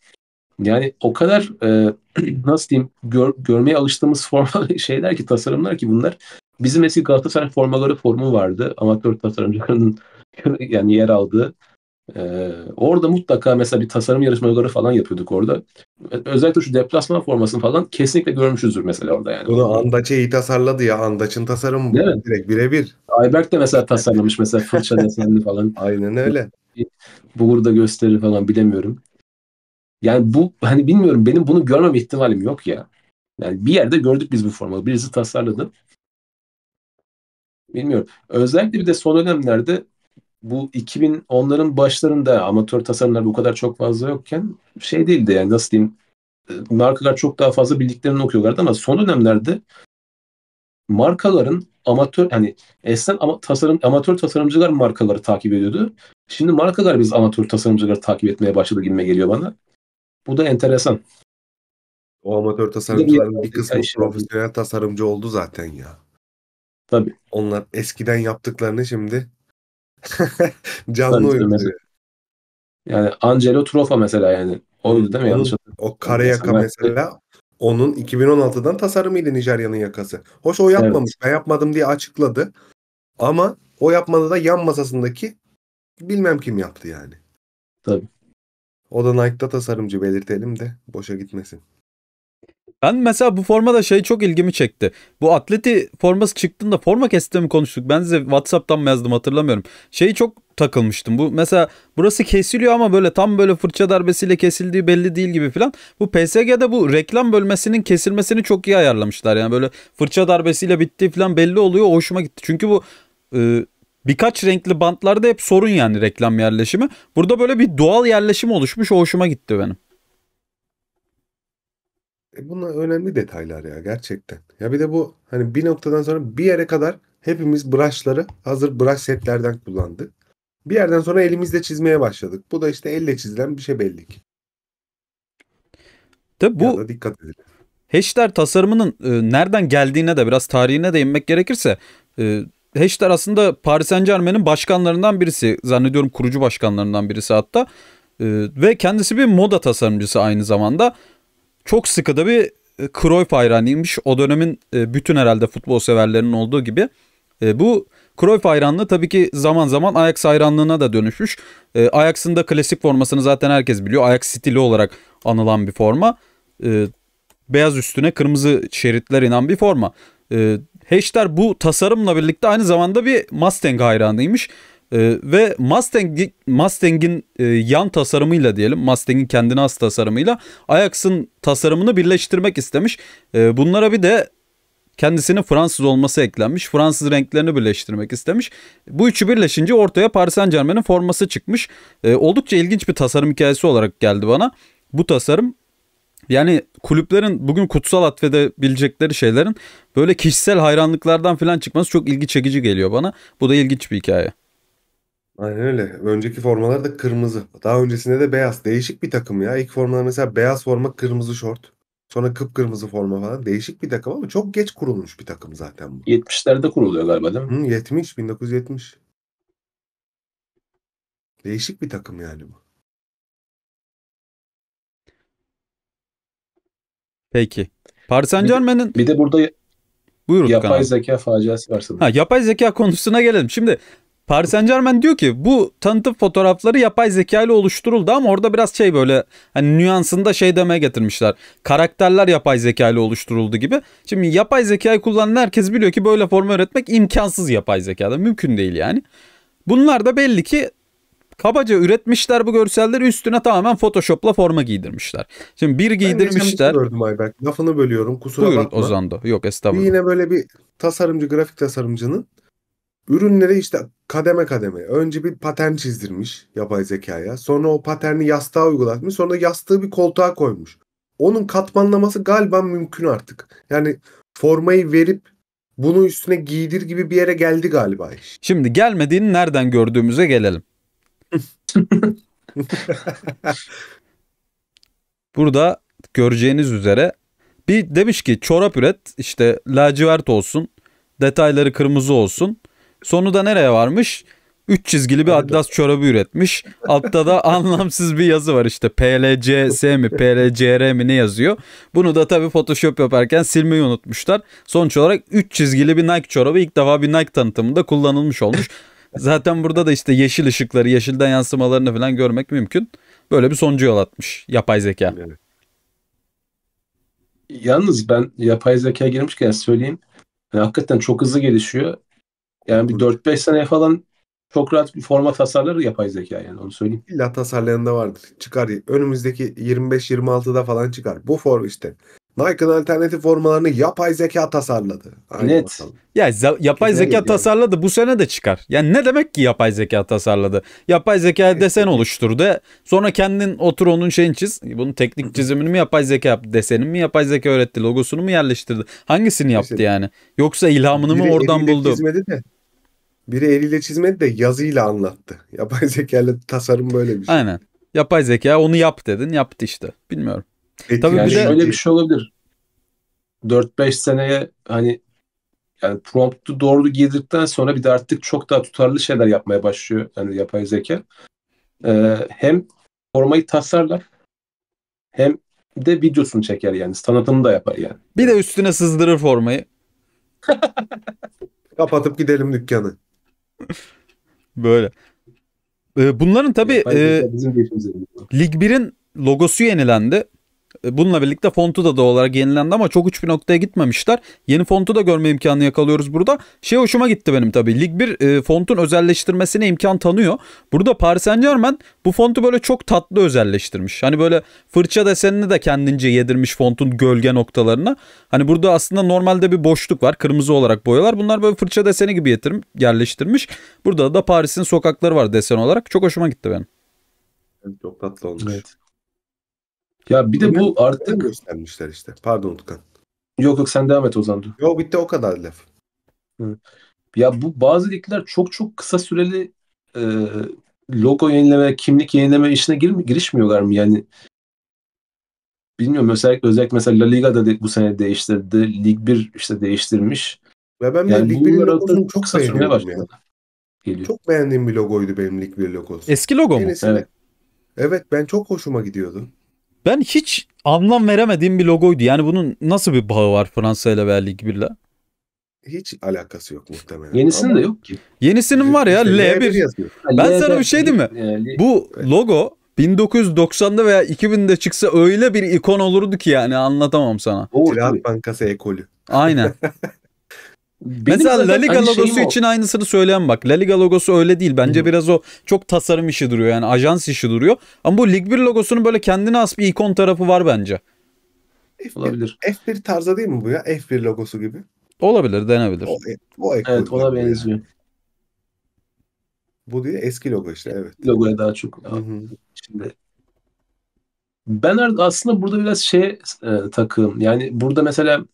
Yani o kadar e, nasıl diyeyim gör, görmeye alıştığımız forma şeyler ki tasarımlar ki bunlar bizim eski Galatasaray formaları formu vardı. Amatör tasarımcılarının yani yer aldığı ee, orada mutlaka mesela bir tasarım yarışmaları falan yapıyorduk orada. Özellikle şu deplasman formasını falan kesinlikle görmüşüzdür mesela orada yani. Bunu Andaç'ı iyi tasarladı ya. Andaç'ın tasarımı bu. Değil mi? Direkt birebir. Ayberk de mesela tasarlamış mesela fırça desenli falan. Aynen öyle. Bu burada gösterir falan bilemiyorum. Yani bu hani bilmiyorum benim bunu görmem ihtimalim yok ya. Yani bir yerde gördük biz bu formayı. Birisi tasarladı. Bilmiyorum. Özellikle bir de son dönemlerde bu 2010'ların başlarında amatör tasarımlar bu kadar çok fazla yokken şey değildi yani nasıl diyeyim e, markalar çok daha fazla bildiklerini okuyorlardı ama son dönemlerde markaların amatör yani esen ama, tasarım amatör tasarımcılar markaları takip ediyordu. Şimdi markalar biz amatör tasarımcıları takip etmeye başladı gibime geliyor bana. Bu da enteresan. O amatör tasarımcıların bir kısmı profesyonel tasarımcı oldu zaten ya. Tabii. Onlar eskiden yaptıklarını şimdi Canlı oyun mesela. Yani Angelo Trofa mesela yani. Oydu değil mi? Yanlış hatırlamıyorum. O Karayaka mesela onun 2016'dan tasarımıyla Nijerya'nın yakası. Hoş o yapmamış. Evet. Ben yapmadım diye açıkladı. Ama o yapmadı da yan masasındaki bilmem kim yaptı yani. Tabii. O da Nike'da tasarımcı belirtelim de boşa gitmesin. Ben mesela bu forma da şey çok ilgimi çekti. Bu atleti forması çıktığında forma kesti mi konuştuk? Ben size Whatsapp'tan mı yazdım hatırlamıyorum. Şeyi çok takılmıştım. Bu mesela burası kesiliyor ama böyle tam böyle fırça darbesiyle kesildiği belli değil gibi filan. Bu PSG'de bu reklam bölmesinin kesilmesini çok iyi ayarlamışlar. Yani böyle fırça darbesiyle bittiği filan belli oluyor. Hoşuma gitti. Çünkü bu e, birkaç renkli bantlarda hep sorun yani reklam yerleşimi. Burada böyle bir doğal yerleşim oluşmuş. O hoşuma gitti benim. E bunlar önemli detaylar ya gerçekten. Ya bir de bu hani bir noktadan sonra bir yere kadar hepimiz brushları hazır brush setlerden kullandık. Bir yerden sonra elimizle çizmeye başladık. Bu da işte elle çizilen bir şey belli ki. De bu ya da dikkat edin. Hashler tasarımının e, nereden geldiğine de biraz tarihine de inmek gerekirse e, Hashler aslında Paris Saint Germain'in başkanlarından birisi. Zannediyorum kurucu başkanlarından birisi hatta. E, ve kendisi bir moda tasarımcısı aynı zamanda çok sıkı da bir e, Cruyff hayranıymış. O dönemin e, bütün herhalde futbol severlerinin olduğu gibi. E, bu Cruyff hayranlığı tabii ki zaman zaman Ajax hayranlığına da dönüşmüş. Ajax'ın da klasik formasını zaten herkes biliyor. Ajax stili olarak anılan bir forma. Beyaz üstüne kırmızı şeritler inen bir forma. Heşter bu tasarımla birlikte aynı zamanda bir Mustang hayranıymış. Ee, ve Mustang Mustang'in e, yan tasarımıyla diyelim, Mustang'in kendine has tasarımıyla Ajax'ın tasarımını birleştirmek istemiş. Ee, bunlara bir de kendisinin Fransız olması eklenmiş. Fransız renklerini birleştirmek istemiş. Bu üçü birleşince ortaya Paris Saint Germain'in forması çıkmış. Ee, oldukça ilginç bir tasarım hikayesi olarak geldi bana. Bu tasarım yani kulüplerin bugün kutsal atfedebilecekleri şeylerin böyle kişisel hayranlıklardan falan çıkması çok ilgi çekici geliyor bana. Bu da ilginç bir hikaye. Aynen öyle. Önceki formalar da kırmızı. Daha öncesinde de beyaz. Değişik bir takım ya. İlk formalar mesela beyaz forma, kırmızı şort. Sonra kıpkırmızı forma falan. Değişik bir takım ama çok geç kurulmuş bir takım zaten bu. 70'lerde kuruluyor galiba değil mi? Hı, 70, 1970. Değişik bir takım yani bu. Peki. Paris Saint Bir, Germain'in bir de burada Buyurun yapay Kaan zeka faciası var sanırım. Ha, yapay zeka konusuna gelelim. Şimdi Paris Saint Germain diyor ki bu tanıtım fotoğrafları yapay zeka ile oluşturuldu ama orada biraz şey böyle hani nüansında şey demeye getirmişler. Karakterler yapay zeka ile oluşturuldu gibi. Şimdi yapay zekayı kullanan herkes biliyor ki böyle forma üretmek imkansız yapay zekada. Mümkün değil yani. Bunlar da belli ki kabaca üretmişler bu görselleri üstüne tamamen Photoshop'la forma giydirmişler. Şimdi bir giydirmişler. Ben şey gördüm Ayberk. Lafını bölüyorum kusura Buyurun, bakma. Buyurun Ozan'da. Yok estağfurullah. Bir yine böyle bir tasarımcı, grafik tasarımcının Ürünleri işte kademe kademe. Önce bir patern çizdirmiş yapay zekaya. Sonra o paterni yastığa uygulatmış. Sonra yastığı bir koltuğa koymuş. Onun katmanlaması galiba mümkün artık. Yani formayı verip bunu üstüne giydir gibi bir yere geldi galiba iş. Şimdi gelmediğini nereden gördüğümüze gelelim. Burada göreceğiniz üzere bir demiş ki çorap üret işte lacivert olsun detayları kırmızı olsun Sonu da nereye varmış? Üç çizgili bir Adidas çorabı üretmiş. Altta da anlamsız bir yazı var işte. PLCS mi PLCR mi ne yazıyor. Bunu da tabii Photoshop yaparken silmeyi unutmuşlar. Sonuç olarak üç çizgili bir Nike çorabı ilk defa bir Nike tanıtımında kullanılmış olmuş. Zaten burada da işte yeşil ışıkları, yeşilden yansımalarını falan görmek mümkün. Böyle bir sonucu yol atmış yapay zeka. Evet. Yalnız ben yapay zeka girmişken söyleyeyim. Yani hakikaten çok hızlı gelişiyor. Yani bir 4-5 sene falan çok rahat bir forma tasarları yapay zeka yani onu söyleyeyim. İlla tasarlarında vardır. Çıkar. Önümüzdeki 25-26'da falan çıkar. Bu form işte. Nike'ın alternatif formalarını yapay zeka tasarladı. Aynı Net. Ya za- yapay Kesinlikle zeka tasarladı bu sene de çıkar. Yani ne demek ki yapay zeka tasarladı? Yapay zeka desen oluşturdu. Sonra kendin otur onun şeyini çiz. Bunun teknik çizimini mi yapay zeka yaptı? Desenini mi yapay zeka öğretti? Logosunu mu yerleştirdi? Hangisini yaptı yani? Yoksa ilhamını mı oradan buldu? Çizmedi de biri eliyle çizmedi de yazıyla anlattı. Yapay zeka ile tasarım böyle bir şey. Aynen. Yapay zeka onu yap dedin yaptı işte. Bilmiyorum. Peki, Tabii yani bir de... şöyle bir şey olabilir. 4-5 seneye hani yani promptu doğru girdikten sonra bir de artık çok daha tutarlı şeyler yapmaya başlıyor yani yapay zeka. Ee, hem formayı tasarlar hem de videosunu çeker yani sanatını da yapar yani. Bir de üstüne sızdırır formayı. Kapatıp gidelim dükkanı. Böyle. Ee, bunların tabii e, Lig 1'in logosu yenilendi. E, bununla birlikte fontu da doğal olarak yenilendi ama çok uç bir noktaya gitmemişler. Yeni fontu da görme imkanı yakalıyoruz burada. Şey hoşuma gitti benim tabii. Lig 1 e, fontun özelleştirmesine imkan tanıyor. Burada Paris Saint Germain bu fontu böyle çok tatlı özelleştirmiş. Hani böyle fırça desenini de kendince yedirmiş fontun gölge noktalarına. Hani burada aslında normalde bir boşluk var. Kırmızı olarak boyalar. Bunlar böyle fırça deseni gibi yetirim, yerleştirmiş. Burada da Paris'in sokakları var desen olarak. Çok hoşuma gitti benim. Çok tatlı olmuş. Evet. Ya bir de bu artık göstermişler işte. Pardon Utkan. Yok yok sen devam et Ozan. Yok bitti o kadar laf. Hı. Ya bu bazı ligler çok çok kısa süreli e, logo yenileme, kimlik yenileme işine gir, girişmiyorlar mı? Yani bilmiyorum özellikle, özellikle mesela La Liga'da de, bu sene değiştirdi. Lig 1 işte değiştirmiş. Ve ben yani de Lig 1'in logosunu çok kısa sürmeye başladı. Geliyor. Çok beğendiğim bir logoydu benim Lig 1 logosu. Eski logo mu? Evet. Evet ben çok hoşuma gidiyordu. Ben hiç anlam veremediğim bir logoydu. Yani bunun nasıl bir bağı var Fransa ile veya Lig 1 ile? Hiç alakası yok muhtemelen. Yenisinin Ama de yok ki. Yenisinin var ya L1. L1 ben L1 sana bir şey diyeyim mi? L1. Bu logo 1990'da veya 2000'de çıksa öyle bir ikon olurdu ki yani anlatamam sana. Silah Bankası ekolü. Aynen. Benim Mesela La Liga hani logosu için aynısını söyleyen bak. La Liga logosu öyle değil. Bence Hı. biraz o çok tasarım işi duruyor. Yani ajans işi duruyor. Ama bu Lig 1 logosunun böyle kendine has bir ikon tarafı var bence. F1, olabilir. F1 tarzı değil mi bu ya? F1 logosu gibi. Olabilir, denebilir. O, e, o evet, ona benziyor. Bu diye eski logo işte evet. Logoya daha çok. Şimdi ben aslında burada biraz şey e, takığım. Yani burada mesela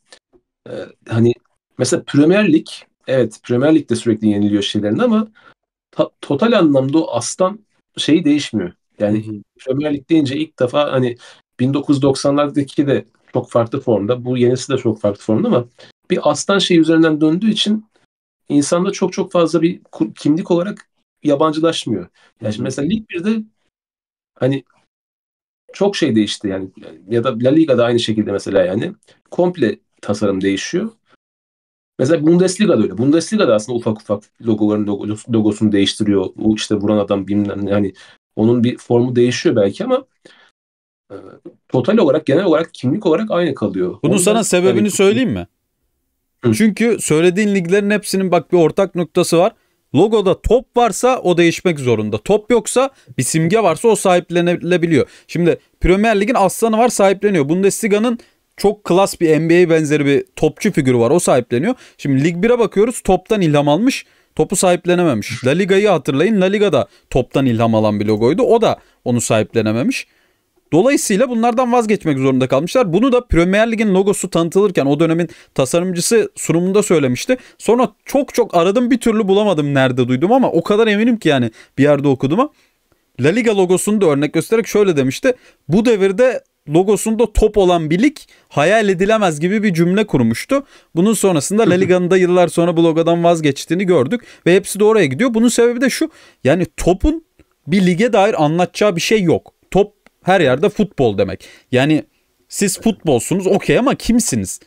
e, hani Mesela Premier Lig, evet Premier Lig'de sürekli yeniliyor şeylerin ama ta, total anlamda o aslan şeyi değişmiyor. Yani hı Premier Lig deyince ilk defa hani 1990'lardaki de çok farklı formda. Bu yenisi de çok farklı formda ama bir aslan şey üzerinden döndüğü için insanda çok çok fazla bir kimlik olarak yabancılaşmıyor. Yani hı mesela Lig 1'de hani çok şey değişti yani ya da La Liga'da aynı şekilde mesela yani komple tasarım değişiyor. Mesela Bundesliga da öyle. Bundesliga da aslında ufak ufak logoların logosunu değiştiriyor. O işte vuran adam bilmem ne. Yani onun bir formu değişiyor belki ama e, total olarak genel olarak kimlik olarak aynı kalıyor. Bunun Ondan sana sebebini tabii... söyleyeyim mi? Hı. Çünkü söylediğin liglerin hepsinin bak bir ortak noktası var. Logoda top varsa o değişmek zorunda. Top yoksa bir simge varsa o sahiplenilebiliyor. Şimdi Premier Lig'in aslanı var sahipleniyor. Bundesliga'nın çok klas bir NBA benzeri bir topçu figürü var. O sahipleniyor. Şimdi Lig 1'e bakıyoruz. Toptan ilham almış. Topu sahiplenememiş. La Liga'yı hatırlayın. La Liga'da toptan ilham alan bir logoydu. O da onu sahiplenememiş. Dolayısıyla bunlardan vazgeçmek zorunda kalmışlar. Bunu da Premier Lig'in logosu tanıtılırken o dönemin tasarımcısı sunumunda söylemişti. Sonra çok çok aradım bir türlü bulamadım nerede duydum ama o kadar eminim ki yani bir yerde okudum. La Liga logosunu da örnek göstererek şöyle demişti. Bu devirde logosunda top olan bir lig hayal edilemez gibi bir cümle kurmuştu. Bunun sonrasında La Liga'nın da yıllar sonra bu logodan vazgeçtiğini gördük ve hepsi de oraya gidiyor. Bunun sebebi de şu yani topun bir lige dair anlatacağı bir şey yok. Top her yerde futbol demek. Yani siz futbolsunuz okey ama kimsiniz?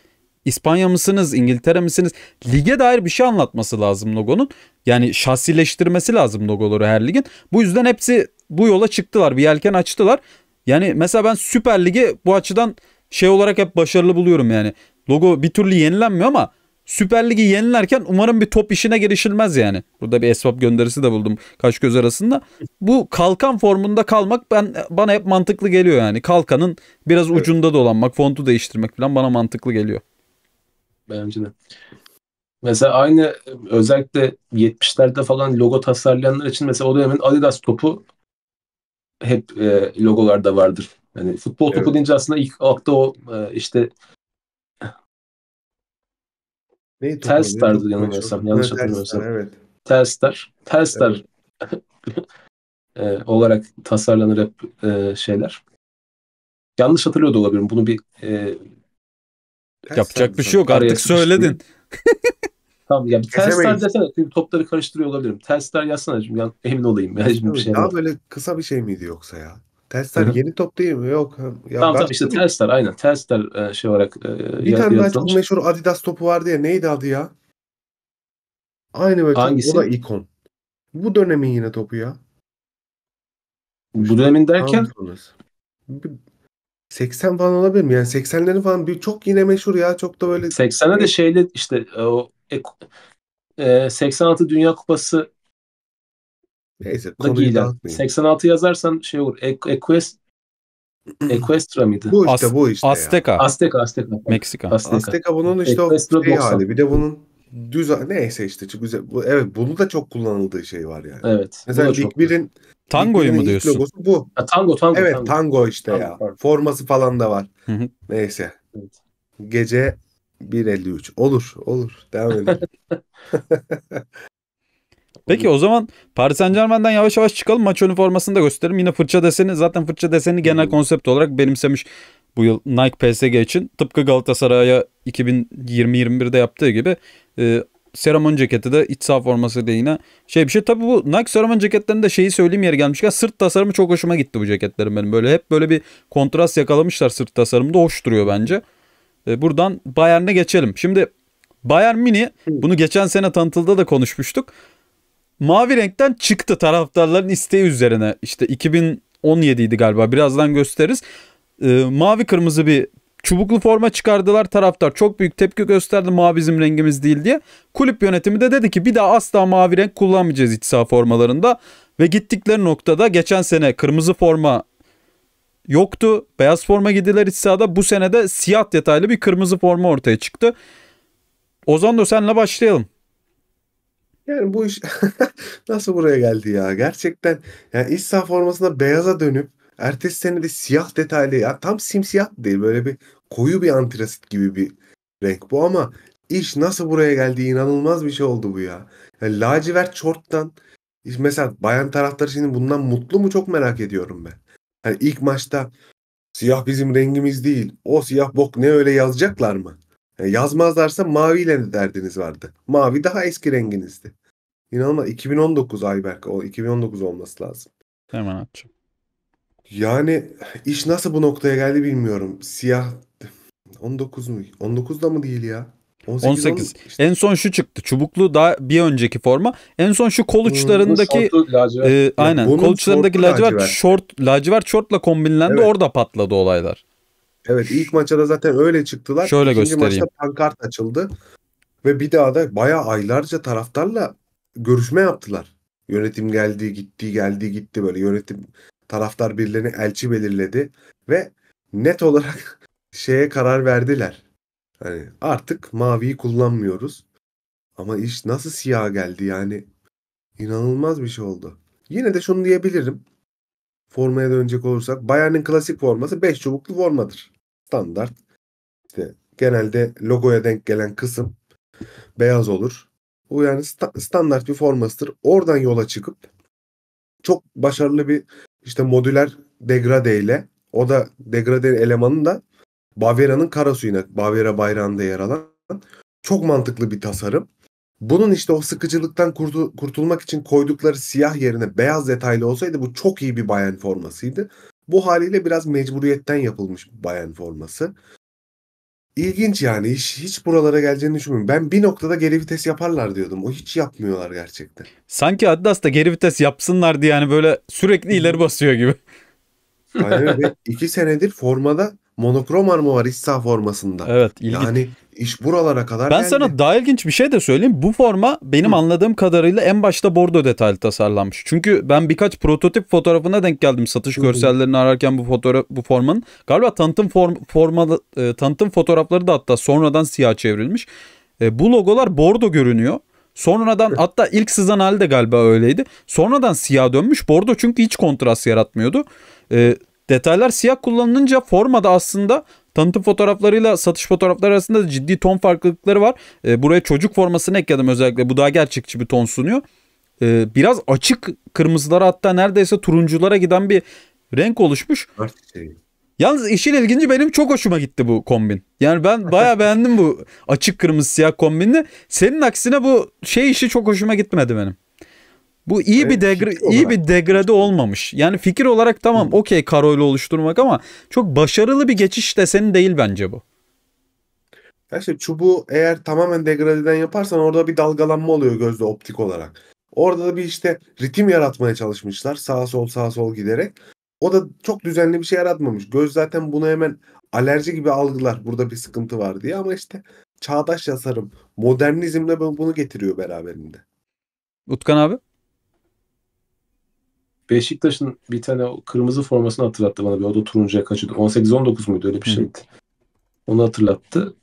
İspanya mısınız, İngiltere misiniz? Lige dair bir şey anlatması lazım logonun. Yani şahsileştirmesi lazım logoları her ligin. Bu yüzden hepsi bu yola çıktılar. Bir yelken açtılar yani mesela ben Süper Lig'e bu açıdan şey olarak hep başarılı buluyorum yani. Logo bir türlü yenilenmiyor ama Süper Lig'i yenilerken umarım bir top işine girişilmez yani. Burada bir esvap gönderisi de buldum kaç göz arasında. Bu kalkan formunda kalmak ben bana hep mantıklı geliyor yani. Kalkanın biraz evet. ucunda dolanmak, fontu değiştirmek falan bana mantıklı geliyor. Bence de. Mesela aynı özellikle 70'lerde falan logo tasarlayanlar için mesela o dönemin Adidas topu hep e, logolarda vardır. Yani futbol topu evet. deyince aslında ilk akta o e, işte Neydi Telstar'dı yanılmıyorsam. Yanlış hatırlamıyorsam. Evet. Telstar. Telstar evet. e, olarak tasarlanır hep e, şeyler. Yanlış hatırlıyor da olabilirim. Bunu bir e, Yapacak bir şey yok. Artık söyledin. Tamam yani tersler desene. Çünkü topları karıştırıyor olabilirim. Tersler yazsana şimdi yani emin olayım. Ya, şimdi bir şey Daha böyle kısa bir şey miydi yoksa ya? Tersler Hı-hı. yeni top değil mi? Yok. Ya tamam tamam işte tersler aynen. Tersler e, şey olarak e, Bir tane daha çok meşhur Adidas topu vardı ya. Neydi adı ya? Aynı böyle. Hangisi? O da ikon. Bu dönemin yine topu ya. Bu dönemin derken? 80 falan olabilir mi? Yani 80'lerin falan bir çok yine meşhur ya. Çok da böyle 80'e de şeyle işte e, o e, 86 e, Dünya Kupası Neyse da giyilen. 86 yazarsan şey olur. Equest Equestra mıydı? Bu işte bu işte. Azteka. Ya. Azteka, Azteka. Meksika. Azteka. bunun işte Equestra o şey 90. hali. Bir de bunun düz neyse işte çünkü güzel. Bu, evet bunu da çok kullanıldığı şey var yani. Evet. Mesela ilk birin Tango'yu mu diyorsun? Logosu bu. Ha, tango tango. Evet tango, tango işte tango, ya. Pardon. Forması falan da var. Neyse. Evet. Gece 1.53. Olur olur. Devam edelim. Peki o zaman Paris Saint Germain'den yavaş yavaş çıkalım. Maç önü formasını da gösterelim. Yine fırça deseni zaten fırça deseni genel konsept olarak benimsemiş bu yıl Nike PSG için. Tıpkı Galatasaray'a 2020-21'de yaptığı gibi e, Seramon ceketi de iç sağ forması da yine şey bir şey. Tabii bu Nike Seramon ceketlerinde şeyi söyleyeyim yeri gelmişken sırt tasarımı çok hoşuma gitti bu ceketlerin benim. Böyle hep böyle bir kontrast yakalamışlar sırt tasarımında hoş duruyor bence. E, buradan Bayern'e geçelim. Şimdi Bayern Mini bunu geçen sene tanıtılda da konuşmuştuk. Mavi renkten çıktı taraftarların isteği üzerine. İşte 2017 idi galiba birazdan gösteririz. E, mavi kırmızı bir Çubuklu forma çıkardılar taraftar. Çok büyük tepki gösterdi mavi bizim rengimiz değil diye. Kulüp yönetimi de dedi ki bir daha asla mavi renk kullanmayacağız iç saha formalarında. Ve gittikleri noktada geçen sene kırmızı forma yoktu. Beyaz forma gidiler iç sahada. Bu sene de siyah detaylı bir kırmızı forma ortaya çıktı. Ozan da senle başlayalım. Yani bu iş nasıl buraya geldi ya? Gerçekten yani iç saha formasında beyaza dönüp Ertesi sene de siyah detaylı ya tam simsiyah değil böyle bir koyu bir antrasit gibi bir renk bu ama iş nasıl buraya geldi inanılmaz bir şey oldu bu ya. Yani lacivert şorttan mesela bayan taraftarı şimdi bundan mutlu mu çok merak ediyorum ben. Hani ilk maçta siyah bizim rengimiz değil o siyah bok ne öyle yazacaklar mı? Yani yazmazlarsa maviyle de derdiniz vardı. Mavi daha eski renginizdi. İnanılmaz 2019 Ayberk o 2019 olması lazım. Hemen atacağım. Yani iş nasıl bu noktaya geldi bilmiyorum. Siyah 19 mu? 19 da mı değil ya? 18. 18. 10, işte. En son şu çıktı. Çubuklu daha bir önceki forma. En son şu kol hmm, uçlarındaki e, aynen. Bunun kol uçlarındaki lacivert, short lacivert shortla kombinlendi. Evet. Orada patladı olaylar. Evet, ilk maçta da zaten öyle çıktılar. Şöyle İkinci göstereyim. maçta pankart açıldı ve bir daha da bayağı aylarca taraftarla görüşme yaptılar. Yönetim geldi, gitti, geldi, gitti böyle yönetim Taraftar birilerini elçi belirledi ve net olarak şeye karar verdiler. Hani artık maviyi kullanmıyoruz. Ama iş nasıl siyah geldi yani. inanılmaz bir şey oldu. Yine de şunu diyebilirim. Formaya dönecek olursak Bayern'in klasik forması 5 çubuklu formadır. Standart. İşte genelde logoya denk gelen kısım beyaz olur. Bu yani sta- standart bir formasıdır. Oradan yola çıkıp çok başarılı bir işte modüler degrade ile o da degrade elemanın da Bavera'nın kara suyuna, Bavera bayrağında yer alan çok mantıklı bir tasarım. Bunun işte o sıkıcılıktan kurtul- kurtulmak için koydukları siyah yerine beyaz detaylı olsaydı bu çok iyi bir bayan formasıydı. Bu haliyle biraz mecburiyetten yapılmış bir bayan forması. İlginç yani hiç, hiç buralara geleceğini düşünmüyorum. Ben bir noktada geri vites yaparlar diyordum. O hiç yapmıyorlar gerçekten. Sanki Adidas da geri vites yapsınlar diye yani böyle sürekli ileri basıyor gibi. Aynen öyle. İki senedir formada monokrom arma var İssa formasında. Evet ilginç. Yani İş buralara kadar Ben geldi. sana daha ilginç bir şey de söyleyeyim. Bu forma benim Hı. anladığım kadarıyla en başta bordo detaylı tasarlanmış. Çünkü ben birkaç prototip fotoğrafına denk geldim satış Hı. görsellerini ararken bu fotoğraf bu formanın. Galiba tanıtım form, forma e, tanıtım fotoğrafları da hatta sonradan siyah çevrilmiş. E, bu logolar bordo görünüyor. Sonradan hatta ilk sızan hali de galiba öyleydi. Sonradan siyah dönmüş. Bordo çünkü hiç kontrast yaratmıyordu. E, detaylar siyah kullanılınca formada aslında Tanıtım fotoğraflarıyla satış fotoğrafları arasında ciddi ton farklılıkları var. E, buraya çocuk formasını ekledim özellikle. Bu daha gerçekçi bir ton sunuyor. E, biraz açık kırmızılara hatta neredeyse turunculara giden bir renk oluşmuş. Yalnız işin ilginci benim çok hoşuma gitti bu kombin. Yani ben bayağı beğendim bu açık kırmızı siyah kombinini. Senin aksine bu şey işi çok hoşuma gitmedi benim. Bu iyi bir degre, iyi bir degrade olmamış. Yani fikir olarak tamam okey karoyla oluşturmak ama çok başarılı bir geçiş deseni değil bence bu. Ya işte çubu eğer tamamen degradeden yaparsan orada bir dalgalanma oluyor gözde optik olarak. Orada da bir işte ritim yaratmaya çalışmışlar sağ sol sağ sol giderek. O da çok düzenli bir şey yaratmamış. Göz zaten bunu hemen alerji gibi algılar burada bir sıkıntı var diye ama işte çağdaş yazarım modernizmle bunu getiriyor beraberinde. Utkan abi? Beşiktaş'ın bir tane o kırmızı formasını hatırlattı bana. Bir. O da turuncuya kaçıyordu. 18-19 muydu öyle bir şeydi. Onu hatırlattı.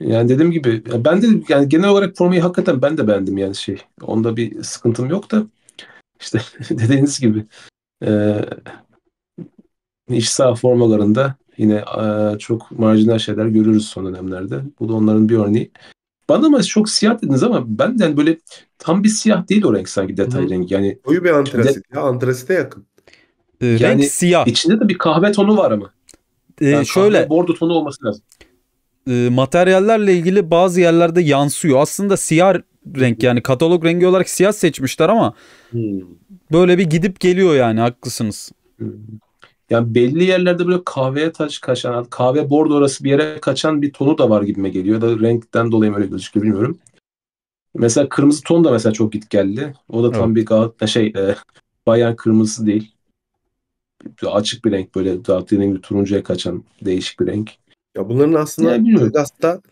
Yani dediğim gibi ben de yani genel olarak formayı hakikaten ben de beğendim yani şey. Onda bir sıkıntım yok da işte dediğiniz gibi e, iç saha formalarında yine e, çok marjinal şeyler görürüz son dönemlerde. Bu da onların bir örneği. Bana ama çok siyah dediniz ama benden hani böyle tam bir siyah değil o renk sanki detay Hı. rengi. Yani koyu bir antrasit de, ya antrasite yakın. E, yani renk siyah. İçinde de bir kahve tonu var ama. E, yani şöyle bordo tonu olması lazım. E, materyallerle ilgili bazı yerlerde yansıyor. Aslında siyah renk yani katalog rengi olarak siyah seçmişler ama hmm. böyle bir gidip geliyor yani haklısınız. Hmm. Yani belli yerlerde böyle kahveye taş kaçan, kahve bordo orası bir yere kaçan bir tonu da var gibime geliyor. ya Da renkten dolayı mı öyle gözüküyor bilmiyorum. Mesela kırmızı ton da mesela çok git geldi. O da tam evet. bir gayet şey e, bayan kırmızısı değil. Açık bir renk böyle daha dediğim gibi turuncuya kaçan değişik bir renk. Ya bunların aslında yani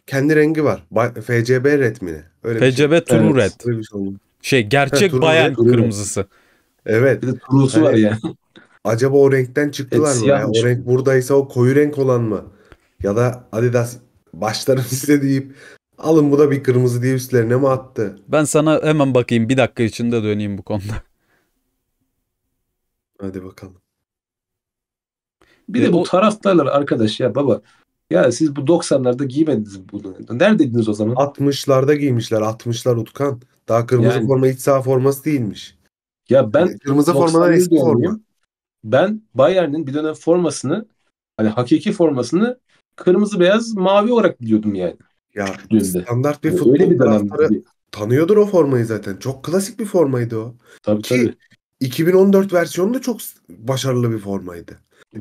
kendi rengi var. FCB red mi Öyle FCB şey. Turu evet. red. Şey, şey gerçek bayan kırmızısı. Evet. Bir de turusu evet. var yani acaba o renkten çıktılar evet, mı? Yani o renk buradaysa o koyu renk olan mı? Ya da Adidas başlarım size deyip alın bu da bir kırmızı diye üstlerine mi attı? Ben sana hemen bakayım bir dakika içinde döneyim bu konuda. Hadi bakalım. Bir de e, bu taraftarlar arkadaş ya baba. Ya siz bu 90'larda giymediniz bunu. Neredeydiniz o zaman? 60'larda giymişler. 60'lar Utkan. Daha kırmızı Yani. forma iç saha forması değilmiş. Ya ben kırmızı formalar 90'lı eski forma. doğumluyum ben Bayern'in bir dönem formasını hani hakiki formasını kırmızı beyaz mavi olarak biliyordum yani. Ya Düğünde. standart bir futbol Öyle bir tanıyordur o formayı zaten. Çok klasik bir formaydı o. Tabii Ki tabii. 2014 versiyonu da çok başarılı bir formaydı.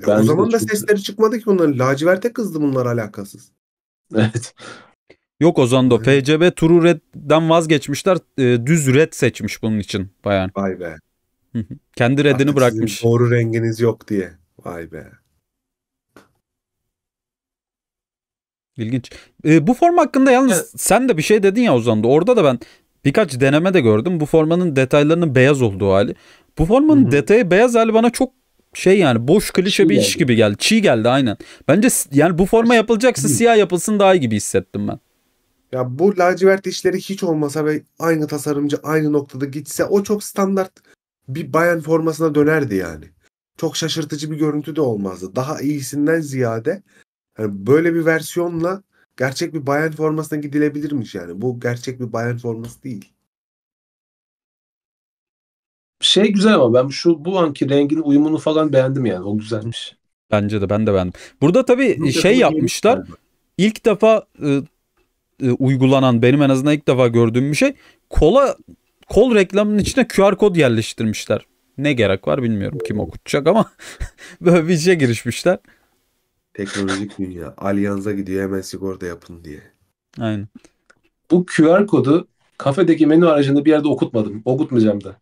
Ben o zaman da çok... sesleri çıkmadı ki bunların. Laciverte kızdı bunlar alakasız. Evet. Yok Ozando. PCB True Red'den vazgeçmişler. Ee, düz Red seçmiş bunun için Bayern. Vay be. Kendi redini Artık bırakmış. Doğru renginiz yok diye. Vay be. İlginç. Ee, bu form hakkında yalnız evet. sen de bir şey dedin ya Ozan'da. Orada da ben birkaç deneme de gördüm. Bu formanın detaylarının beyaz olduğu hali. Bu formanın Hı-hı. detayı beyaz hali bana çok şey yani boş klişe Çiğ bir geldi. iş gibi geldi. Çiğ geldi aynen. Bence yani bu forma yapılacaksa Hı-hı. siyah yapılsın daha iyi gibi hissettim ben. Ya bu lacivert işleri hiç olmasa ve aynı tasarımcı aynı noktada gitse o çok standart bir bayan formasına dönerdi yani. Çok şaşırtıcı bir görüntü de olmazdı. Daha iyisinden ziyade yani böyle bir versiyonla gerçek bir bayan formasına gidilebilirmiş yani. Bu gerçek bir bayan forması değil. Şey güzel ama ben şu bu anki rengini uyumunu falan beğendim yani. O güzelmiş. Bence de ben de beğendim. Burada tabii Burada şey yapmışlar. Galiba. İlk defa e, e, uygulanan benim en azından ilk defa gördüğüm bir şey. Kola Kol reklamının içine QR kod yerleştirmişler. Ne gerek var bilmiyorum kim okutacak ama böyle bir işe girişmişler. Teknolojik dünya. Allianz'a gidiyor hemen sigorta yapın diye. Aynen. Bu QR kodu kafedeki menü aracında bir yerde okutmadım. Okutmayacağım da.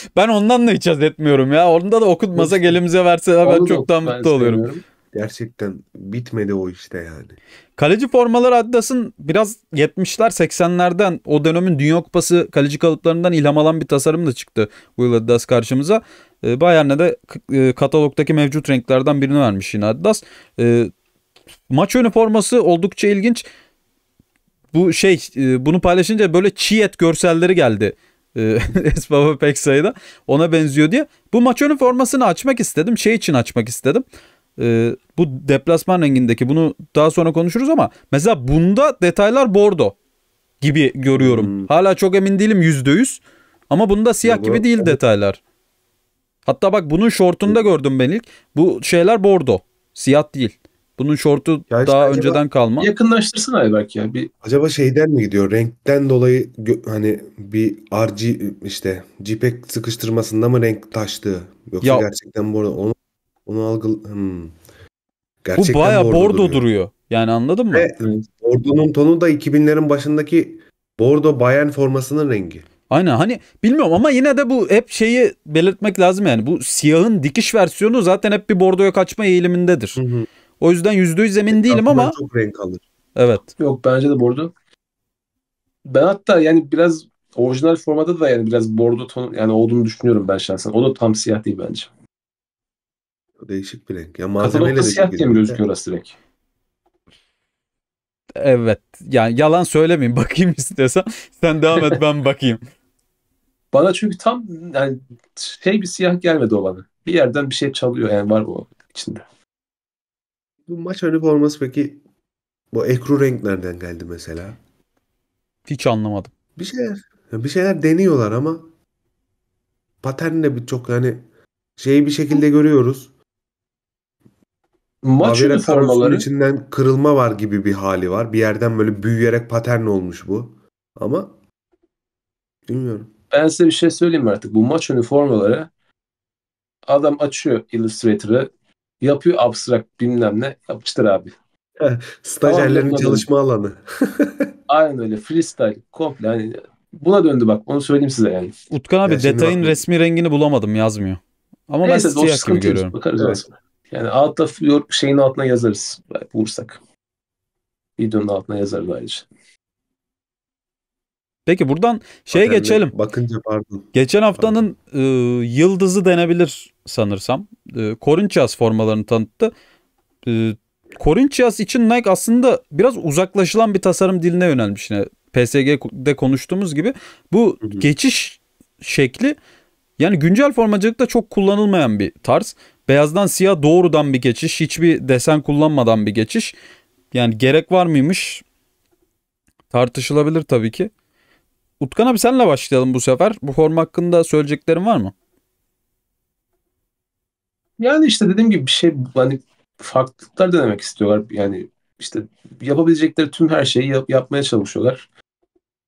ben ondan da hiç haz etmiyorum ya. Onda da okutmasa gelimize verseler ben Onu çoktan mutlu oluyorum. Gerçekten bitmedi o işte yani. Kaleci formaları Adidas'ın biraz 70'ler 80'lerden o dönemin Dünya Kupası kaleci kalıplarından ilham alan bir tasarım da çıktı bu yıl Adidas karşımıza. Ee, Bayern'e de e, katalogdaki mevcut renklerden birini vermiş yine Adidas. Ee, maç önü forması oldukça ilginç. Bu şey e, bunu paylaşınca böyle çiğ et görselleri geldi. E, Espava pek sayıda ona benziyor diye. Bu maç önü formasını açmak istedim. Şey için açmak istedim e, bu deplasman rengindeki bunu daha sonra konuşuruz ama mesela bunda detaylar bordo gibi görüyorum. Hmm. Hala çok emin değilim yüzde yüz ama bunda siyah ya, gibi değil evet. detaylar. Hatta bak bunun şortunda evet. gördüm ben ilk. Bu şeyler bordo. Siyah değil. Bunun şortu ya işte daha önceden kalma. Yakınlaştırsın Ayberk ya. Bir... Acaba şeyden mi gidiyor? Renkten dolayı hani bir RG işte JPEG sıkıştırmasında mı renk taştı? Yoksa ya, gerçekten bu onu onu algıl... Hmm. Gerçekten Bu baya bordo, bordo duruyor. duruyor. Yani anladın mı? Ve bordonun tonu da 2000'lerin başındaki bordo bayan formasının rengi. Aynen hani bilmiyorum ama yine de bu hep şeyi belirtmek lazım yani. Bu siyahın dikiş versiyonu zaten hep bir bordoya kaçma eğilimindedir. Hı hı. O yüzden yüzde yüz emin e, değilim ama. Çok renk alır. Evet. Yok bence de bordo. Ben hatta yani biraz orijinal formada da yani biraz bordo ton yani olduğunu düşünüyorum ben şahsen. O da tam siyah değil bence. Değişik bir renk. Ya malzemeyle de siyah gibi gözüküyor orası direkt. Evet. Yani yalan söylemeyeyim. Bakayım istiyorsan. Sen devam et ben bakayım. Bana çünkü tam yani şey bir siyah gelmedi o bana. Bir yerden bir şey çalıyor yani var bu içinde. Bu maç üniforması peki bu ekru renk nereden geldi mesela? Hiç anlamadım. Bir şeyler bir şeyler deniyorlar ama paternle birçok yani şeyi bir şekilde görüyoruz. Maç Avera formaları içinden kırılma var gibi bir hali var. Bir yerden böyle büyüyerek patern olmuş bu. Ama bilmiyorum. Ben size bir şey söyleyeyim artık. Bu maç üniformaları adam açıyor Illustrator'ı yapıyor abstrak bilmem ne yapıştır abi. Eh, stajyerlerin tamam, çalışma döndü. alanı. Aynen öyle freestyle komple Yani buna döndü bak onu söyleyeyim size yani. Utkan abi ya detayın resmi rengini bulamadım yazmıyor. Ama Neyse, ben siyah gibi görüyorum. Bakarız evet. Yani altta şeyin altına yazarız. Bulursak. Videonun altına yazarız ayrıca. Peki buradan şeye Bakın geçelim. Bakınca pardon. Geçen haftanın pardon. e, yıldızı denebilir sanırsam. E, Corinthians formalarını tanıttı. E, Corinthians için Nike aslında biraz uzaklaşılan bir tasarım diline yönelmiş. Yine PSG'de konuştuğumuz gibi bu hı hı. geçiş şekli yani güncel formacılıkta çok kullanılmayan bir tarz. Beyazdan siyah doğrudan bir geçiş. Hiçbir desen kullanmadan bir geçiş. Yani gerek var mıymış? Tartışılabilir tabii ki. Utkan abi senle başlayalım bu sefer. Bu form hakkında söyleyeceklerin var mı? Yani işte dediğim gibi bir şey hani farklılıklar denemek istiyorlar. Yani işte yapabilecekleri tüm her şeyi yap, yapmaya çalışıyorlar.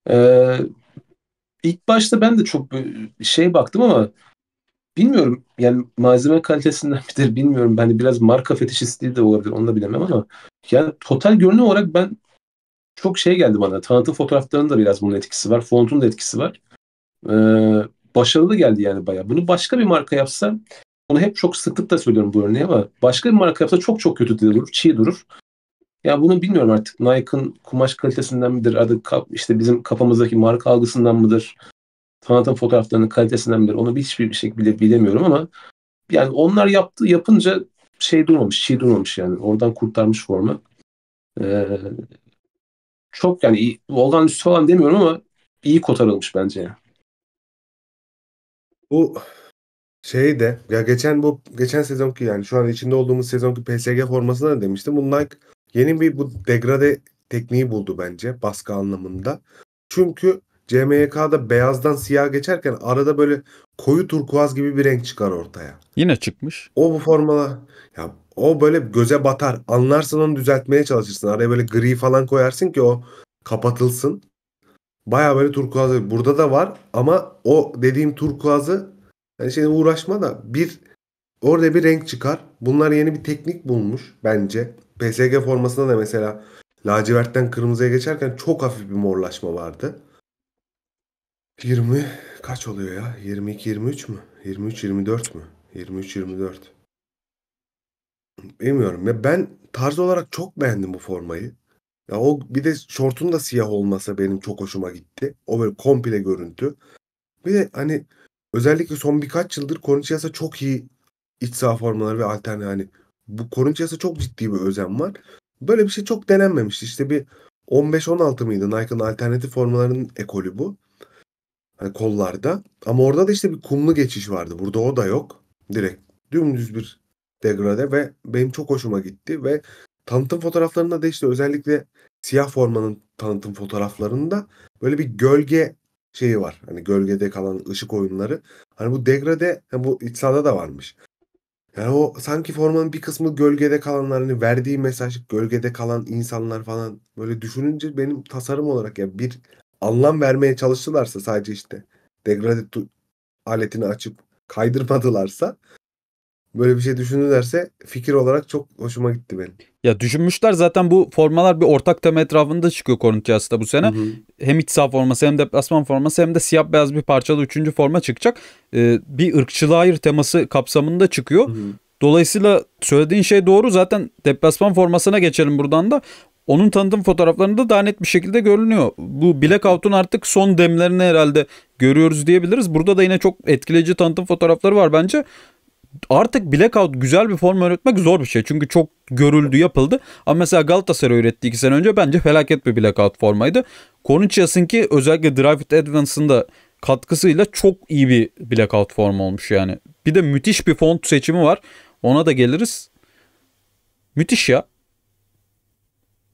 Ee, ilk başta ben de çok şey baktım ama bilmiyorum yani malzeme kalitesinden midir bilmiyorum. Ben yani biraz marka fetişistliği de olabilir onu da bilemem ama yani total görünüm olarak ben çok şey geldi bana. Tanıtım fotoğraflarının da biraz bunun etkisi var. Fontun da etkisi var. Ee, başarılı geldi yani baya. Bunu başka bir marka yapsa onu hep çok sıklıkla söylüyorum bu örneği ama başka bir marka yapsa çok çok kötü durur, çiğ durur. Ya bunu bilmiyorum artık. Nike'ın kumaş kalitesinden midir? Adı işte bizim kafamızdaki marka algısından mıdır? tanıtım fotoğraflarının kalitesinden beri onu hiçbir şekilde bilemiyorum ama yani onlar yaptı yapınca şey durmamış, şey durmamış yani. Oradan kurtarmış formu. Ee, çok yani iyi, üstü falan demiyorum ama iyi kotarılmış bence Bu şey de ya geçen bu geçen sezonki yani şu an içinde olduğumuz sezonki PSG formasına da demiştim. Bu Nike yeni bir bu degrade tekniği buldu bence baskı anlamında. Çünkü CMYK'da beyazdan siyah geçerken arada böyle koyu turkuaz gibi bir renk çıkar ortaya. Yine çıkmış. O bu formala ya o böyle göze batar. Anlarsın onu düzeltmeye çalışırsın. Araya böyle gri falan koyarsın ki o kapatılsın. Baya böyle turkuazı Burada da var ama o dediğim turkuazı yani şimdi uğraşma da bir orada bir renk çıkar. Bunlar yeni bir teknik bulmuş bence. PSG formasında da mesela lacivertten kırmızıya geçerken çok hafif bir morlaşma vardı. 20 kaç oluyor ya? 22 23 mü? 23 24 mü? 23 24. Bilmiyorum. Ya ben tarz olarak çok beğendim bu formayı. Ya o bir de şortun da siyah olmasa benim çok hoşuma gitti. O böyle komple görüntü. Bir de hani özellikle son birkaç yıldır Korinçiyas'a çok iyi iç saha formaları ve alternatif hani bu Korinçiyas'a çok ciddi bir özen var. Böyle bir şey çok denenmemişti. İşte bir 15-16 mıydı Nike'ın alternatif formalarının ekolü bu hani kollarda. Ama orada da işte bir kumlu geçiş vardı. Burada o da yok. Direkt dümdüz bir degrade ve benim çok hoşuma gitti ve tanıtım fotoğraflarında da işte özellikle siyah formanın tanıtım fotoğraflarında böyle bir gölge şeyi var. Hani gölgede kalan ışık oyunları. Hani bu degrade hani bu iç sahada da varmış. Yani o sanki formanın bir kısmı gölgede kalanlarını hani verdiği mesaj gölgede kalan insanlar falan böyle düşününce benim tasarım olarak ya yani bir anlam vermeye çalıştılarsa sadece işte degrade aletini açıp kaydırmadılarsa böyle bir şey düşündülerse fikir olarak çok hoşuma gitti benim. Ya düşünmüşler zaten bu formalar bir ortak tema etrafında çıkıyor Corinthians'ta bu sene. Hı hı. Hem iç saha forması hem deplasman forması hem de siyah beyaz bir parçalı üçüncü forma çıkacak. Ee, bir ırkçılığa ayır teması kapsamında çıkıyor. Hı hı. Dolayısıyla söylediğin şey doğru. Zaten deplasman formasına geçelim buradan da. Onun tanıtım fotoğraflarında daha net bir şekilde görünüyor. Bu Blackout'un artık son demlerini herhalde görüyoruz diyebiliriz. Burada da yine çok etkileyici tanıtım fotoğrafları var bence. Artık Blackout güzel bir form öğretmek zor bir şey. Çünkü çok görüldü yapıldı. Ama mesela Galatasaray üretti 2 sene önce bence felaket bir Blackout formaydı. Konuçyas'ın ki özellikle Drive It Advance'ın da katkısıyla çok iyi bir Blackout formu olmuş yani. Bir de müthiş bir font seçimi var. Ona da geliriz. Müthiş ya.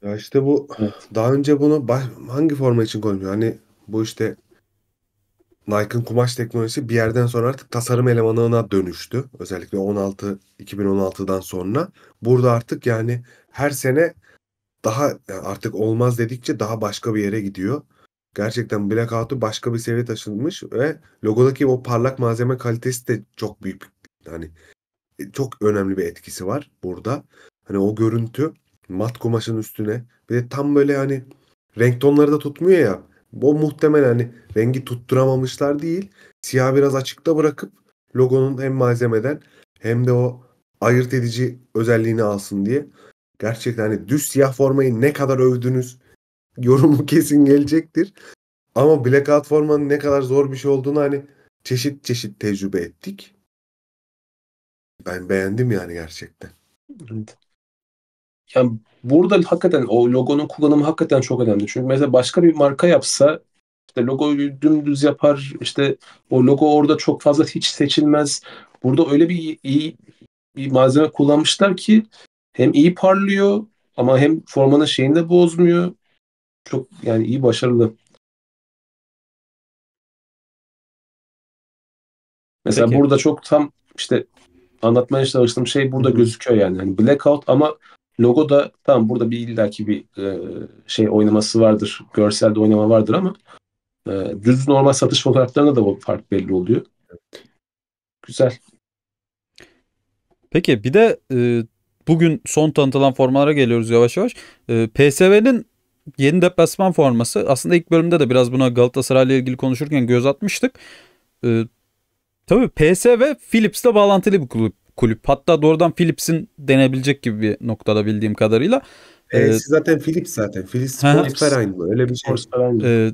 Ya işte bu Evet. daha önce bunu baş- hangi forma için konuşuyor? Hani bu işte Nike'ın kumaş teknolojisi bir yerden sonra artık tasarım elemanına dönüştü. Özellikle 16 2016'dan sonra. Burada artık yani her sene daha yani artık olmaz dedikçe daha başka bir yere gidiyor. Gerçekten Blackout'u başka bir seviye taşınmış ve logodaki o parlak malzeme kalitesi de çok büyük. hani çok önemli bir etkisi var burada. Hani o görüntü mat kumaşın üstüne. Bir de tam böyle hani renk tonları da tutmuyor ya. Bu muhtemelen hani rengi tutturamamışlar değil. Siyah biraz açıkta bırakıp logonun hem malzemeden hem de o ayırt edici özelliğini alsın diye. Gerçekten hani düz siyah formayı ne kadar övdünüz yorumu kesin gelecektir. Ama Blackout formanın ne kadar zor bir şey olduğunu hani çeşit çeşit tecrübe ettik. Ben beğendim yani gerçekten. Evet yani burada hakikaten o logonun kullanımı hakikaten çok önemli. Çünkü mesela başka bir marka yapsa işte logoyu dümdüz yapar. işte o logo orada çok fazla hiç seçilmez. Burada öyle bir iyi bir malzeme kullanmışlar ki hem iyi parlıyor ama hem formanın şeyini de bozmuyor. Çok yani iyi başarılı. Mesela Peki. burada çok tam işte anlatmaya çalıştığım şey burada gözüküyor yani. yani blackout ama Logo da tamam burada bir illaki bir e, şey oynaması vardır. Görselde oynama vardır ama e, düz normal satış fotoğraflarında da bu fark belli oluyor. Güzel. Peki bir de e, bugün son tanıtılan formalara geliyoruz yavaş yavaş. E, PSV'nin yeni deplasman forması. Aslında ilk bölümde de biraz buna Galatasaray'la ilgili konuşurken göz atmıştık. E, tabii PSV Philips'le bağlantılı bir kulüp kulüp. Hatta doğrudan Philips'in denebilecek gibi bir noktada bildiğim kadarıyla. E, ee, ee zaten Philips zaten. Philips Sportstar bu. öyle bir şey. E,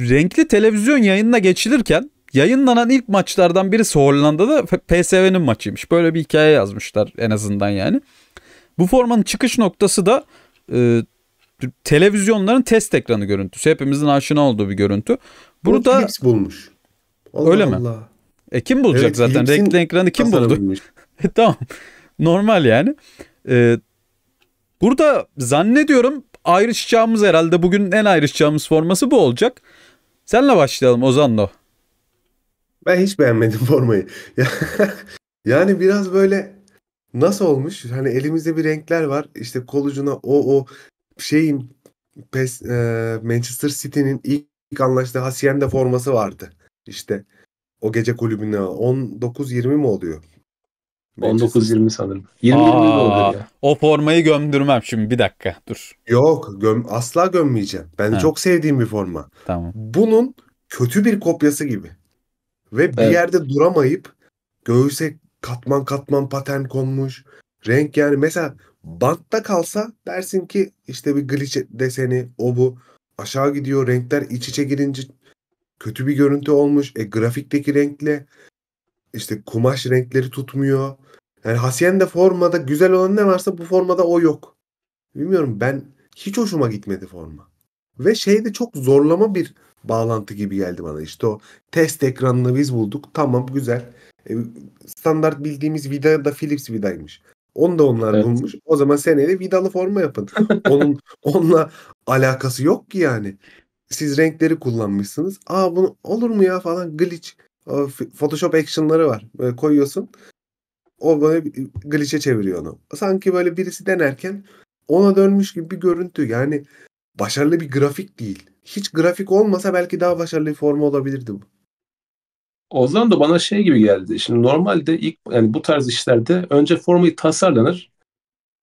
renkli televizyon yayınına geçilirken yayınlanan ilk maçlardan birisi Hollanda'da PSV'nin maçıymış. Böyle bir hikaye yazmışlar en azından yani. Bu formanın çıkış noktası da e, televizyonların test ekranı görüntüsü. Hepimizin aşina olduğu bir görüntü. Bunu Burada Philips bulmuş. Allah öyle Allah. mi? E kim bulacak evet, zaten? Renkli ekranı kim buldu? e, tamam. Normal yani. E, burada zannediyorum ayrışacağımız herhalde bugün en ayrışacağımız forması bu olacak. Senle başlayalım Ozan'la. Ben hiç beğenmedim formayı. yani biraz böyle nasıl olmuş? Hani elimizde bir renkler var. İşte kolucuna o o şeyin PES, e, Manchester City'nin ilk, ilk anlaştığı Hacienda forması vardı. İşte o gece kulübüne 19-20 mi oluyor? 19-20 sanırım. 20 20 mi oluyor ya? O formayı gömdürmem şimdi bir dakika dur. Yok göm asla gömmeyeceğim. Ben ha. çok sevdiğim bir forma. Tamam. Bunun kötü bir kopyası gibi. Ve bir evet. yerde duramayıp göğüse katman katman paten konmuş. Renk yani mesela bantta kalsa dersin ki işte bir glitch deseni o bu aşağı gidiyor renkler iç içe girince kötü bir görüntü olmuş. E grafikteki renkle işte kumaş renkleri tutmuyor. Yani Hacienda formada güzel olan ne varsa bu formada o yok. Bilmiyorum ben hiç hoşuma gitmedi forma. Ve şeyde çok zorlama bir bağlantı gibi geldi bana. İşte o test ekranını biz bulduk. Tamam güzel. E, standart bildiğimiz vida da Philips vidaymış. Onu da onlar evet. bulmuş. O zaman seneye vidalı forma yapın. Onun onunla alakası yok ki yani siz renkleri kullanmışsınız. Aa bunu olur mu ya falan glitch. Photoshop action'ları var. Böyle koyuyorsun. O böyle glitch'e çeviriyor onu. Sanki böyle birisi denerken ona dönmüş gibi bir görüntü. Yani başarılı bir grafik değil. Hiç grafik olmasa belki daha başarılı bir forma olabilirdi bu. O zaman da bana şey gibi geldi. Şimdi normalde ilk yani bu tarz işlerde önce formayı tasarlanır.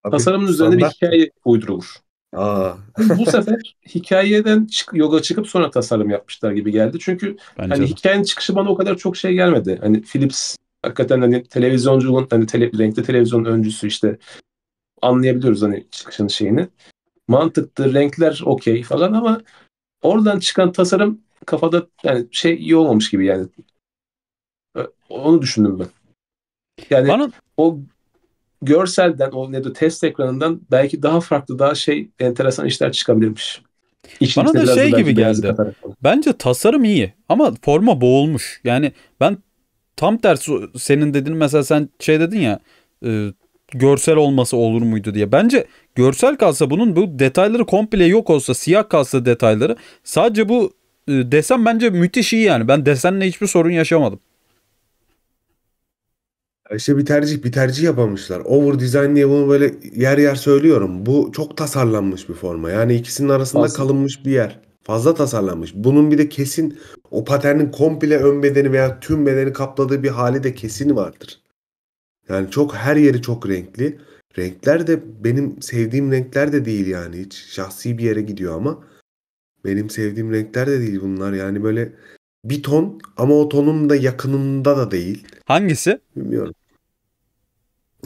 Abi, Tasarımın standart. üzerine bir hikaye uydurulur. Aa. Hani bu sefer hikayeden çık, yoga çıkıp sonra tasarım yapmışlar gibi geldi. Çünkü Bence hani de. hikayenin çıkışı bana o kadar çok şey gelmedi. Hani Philips hakikaten hani televizyonculuğun hani tele, renkli televizyon öncüsü işte anlayabiliyoruz hani çıkışın şeyini. Mantıktır, renkler okey falan ama oradan çıkan tasarım kafada yani şey iyi olmamış gibi yani. Onu düşündüm ben. Yani Bana... o görselden o ne de test ekranından belki daha farklı daha şey enteresan işler çıkabilirmiş. İşin Bana da şey gibi geldi. Bence tasarım iyi ama forma boğulmuş. Yani ben tam tersi senin dediğin mesela sen şey dedin ya e, görsel olması olur muydu diye. Bence görsel kalsa bunun bu detayları komple yok olsa siyah kalsa detayları sadece bu e, desen bence müthiş iyi yani. Ben desenle hiçbir sorun yaşamadım. E, işte bir tercih bir tercih yapamışlar. Over design diye bunu böyle yer yer söylüyorum. Bu çok tasarlanmış bir forma. Yani ikisinin arasında Aslında. kalınmış bir yer. Fazla tasarlanmış. Bunun bir de kesin o paternin komple ön bedeni veya tüm bedeni kapladığı bir hali de kesin vardır. Yani çok her yeri çok renkli. Renkler de benim sevdiğim renkler de değil yani hiç. Şahsi bir yere gidiyor ama benim sevdiğim renkler de değil bunlar. Yani böyle bir ton ama o tonun da yakınında da değil. Hangisi? Bilmiyorum.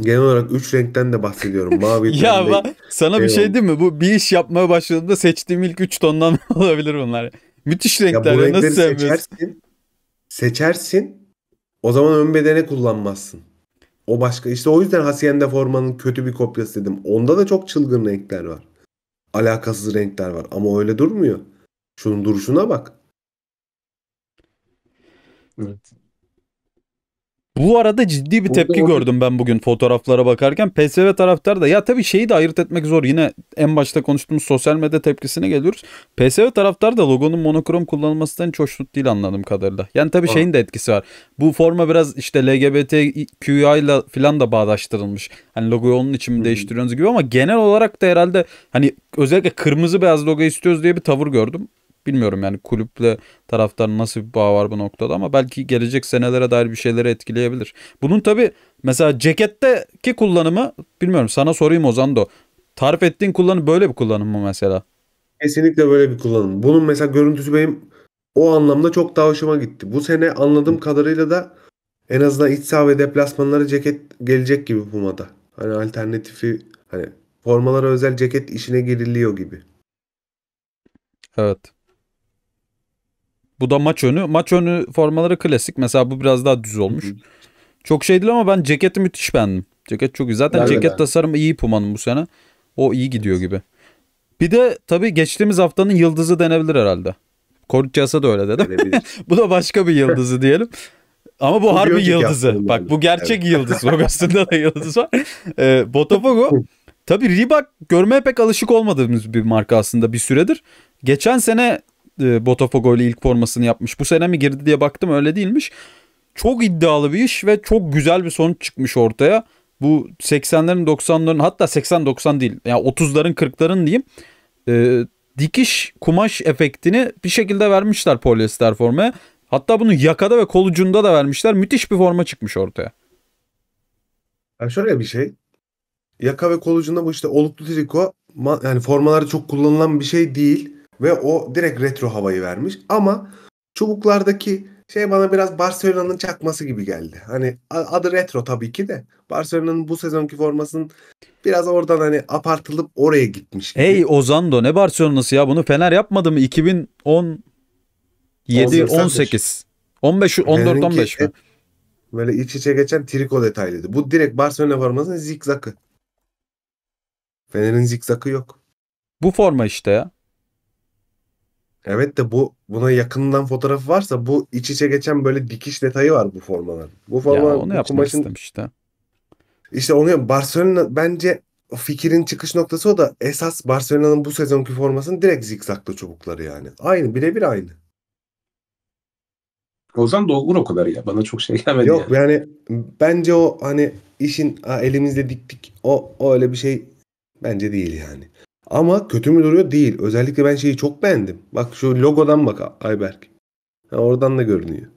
Genel olarak 3 renkten de bahsediyorum. Mavi, ya pembe. Ba- sana bir şey değil mi? Bu bir iş yapmaya başladığında seçtiğim ilk 3 tondan olabilir bunlar. Müthiş renkler. Ya bu renkleri nasıl seçersin, seçersin. O zaman ön bedene kullanmazsın. O başka. İşte o yüzden Hacienda formanın kötü bir kopyası dedim. Onda da çok çılgın renkler var. Alakasız renkler var. Ama öyle durmuyor. Şunun duruşuna bak. Evet. Bu arada ciddi bir tepki Burada gördüm ben bugün fotoğraflara bakarken. PSV taraftarı da ya tabii şeyi de ayırt etmek zor. Yine en başta konuştuğumuz sosyal medya tepkisine geliyoruz. PSV taraftarı da logonun monokrom kullanılmasından hiç hoşnut değil anladığım kadarıyla. Yani tabii Aa. şeyin de etkisi var. Bu forma biraz işte LGBTQIA ile falan da bağdaştırılmış. Hani logoyu onun için mi değiştiriyorsunuz gibi ama genel olarak da herhalde hani özellikle kırmızı beyaz logo istiyoruz diye bir tavır gördüm. Bilmiyorum yani kulüple taraftar nasıl bir bağ var bu noktada ama belki gelecek senelere dair bir şeyleri etkileyebilir. Bunun tabi mesela ceketteki kullanımı bilmiyorum sana sorayım Ozando. Tarif ettiğin kullanım böyle bir kullanım mı mesela? Kesinlikle böyle bir kullanım. Bunun mesela görüntüsü benim o anlamda çok daha hoşuma gitti. Bu sene anladığım kadarıyla da en azından iç saha ve deplasmanları ceket gelecek gibi Puma'da. Hani alternatifi hani formalara özel ceket işine giriliyor gibi. Evet. Bu da maç önü. Maç önü formaları klasik. Mesela bu biraz daha düz olmuş. Çok şey değil ama ben ceketi müthiş beğendim. Ceket çok iyi. Zaten ben ceket tasarım iyi Puma'nın bu sene. O iyi gidiyor gibi. Bir de tabii geçtiğimiz haftanın yıldızı denebilir herhalde. Korkçasa da öyle dedim. bu da başka bir yıldızı diyelim. Ama bu, bu harbi yıldızı. Bak bu gerçek evet. yıldız. Logosunda da yıldız var. E, Botafogo tabii Reebok görmeye pek alışık olmadığımız bir marka aslında bir süredir. Geçen sene e, Botafogo ile ilk formasını yapmış. Bu sene mi girdi diye baktım öyle değilmiş. Çok iddialı bir iş ve çok güzel bir sonuç çıkmış ortaya. Bu 80'lerin 90'ların hatta 80-90 değil yani 30'ların 40'ların diyeyim. E, dikiş kumaş efektini bir şekilde vermişler polyester formaya. Hatta bunu yakada ve kolucunda da vermişler. Müthiş bir forma çıkmış ortaya. Yani şöyle bir şey. Yaka ve kolucunda bu işte oluklu triko yani formalarda çok kullanılan bir şey değil. Ve o direkt retro havayı vermiş. Ama çubuklardaki şey bana biraz Barcelona'nın çakması gibi geldi. Hani adı retro tabii ki de. Barcelona'nın bu sezonki formasının biraz oradan hani apartılıp oraya gitmiş. Gibi. Hey Ozando ne Barcelona'sı ya bunu Fener yapmadı mı? 2017 18 15 14 15 mi? Böyle iç içe geçen triko detaylıydı. Bu direkt Barcelona formasının zikzakı. Fener'in zikzakı yok. Bu forma işte ya. Evet de bu buna yakından fotoğrafı varsa bu iç içe geçen böyle dikiş detayı var bu formaların. Bu forma ya onu yapmak kumaşın... istemiş de. İşte onu Barcelona bence fikrin çıkış noktası o da esas Barcelona'nın bu sezonki formasının direkt zikzaklı çubukları yani. Aynı birebir aynı. Ozan doğru o kadar ya. Bana çok şey gelmedi. Yok yani, yani bence o hani işin elimizde diktik o, o öyle bir şey bence değil yani. Ama kötü mü duruyor? Değil. Özellikle ben şeyi çok beğendim. Bak şu logodan bak Ayberk. Ha, oradan da görünüyor.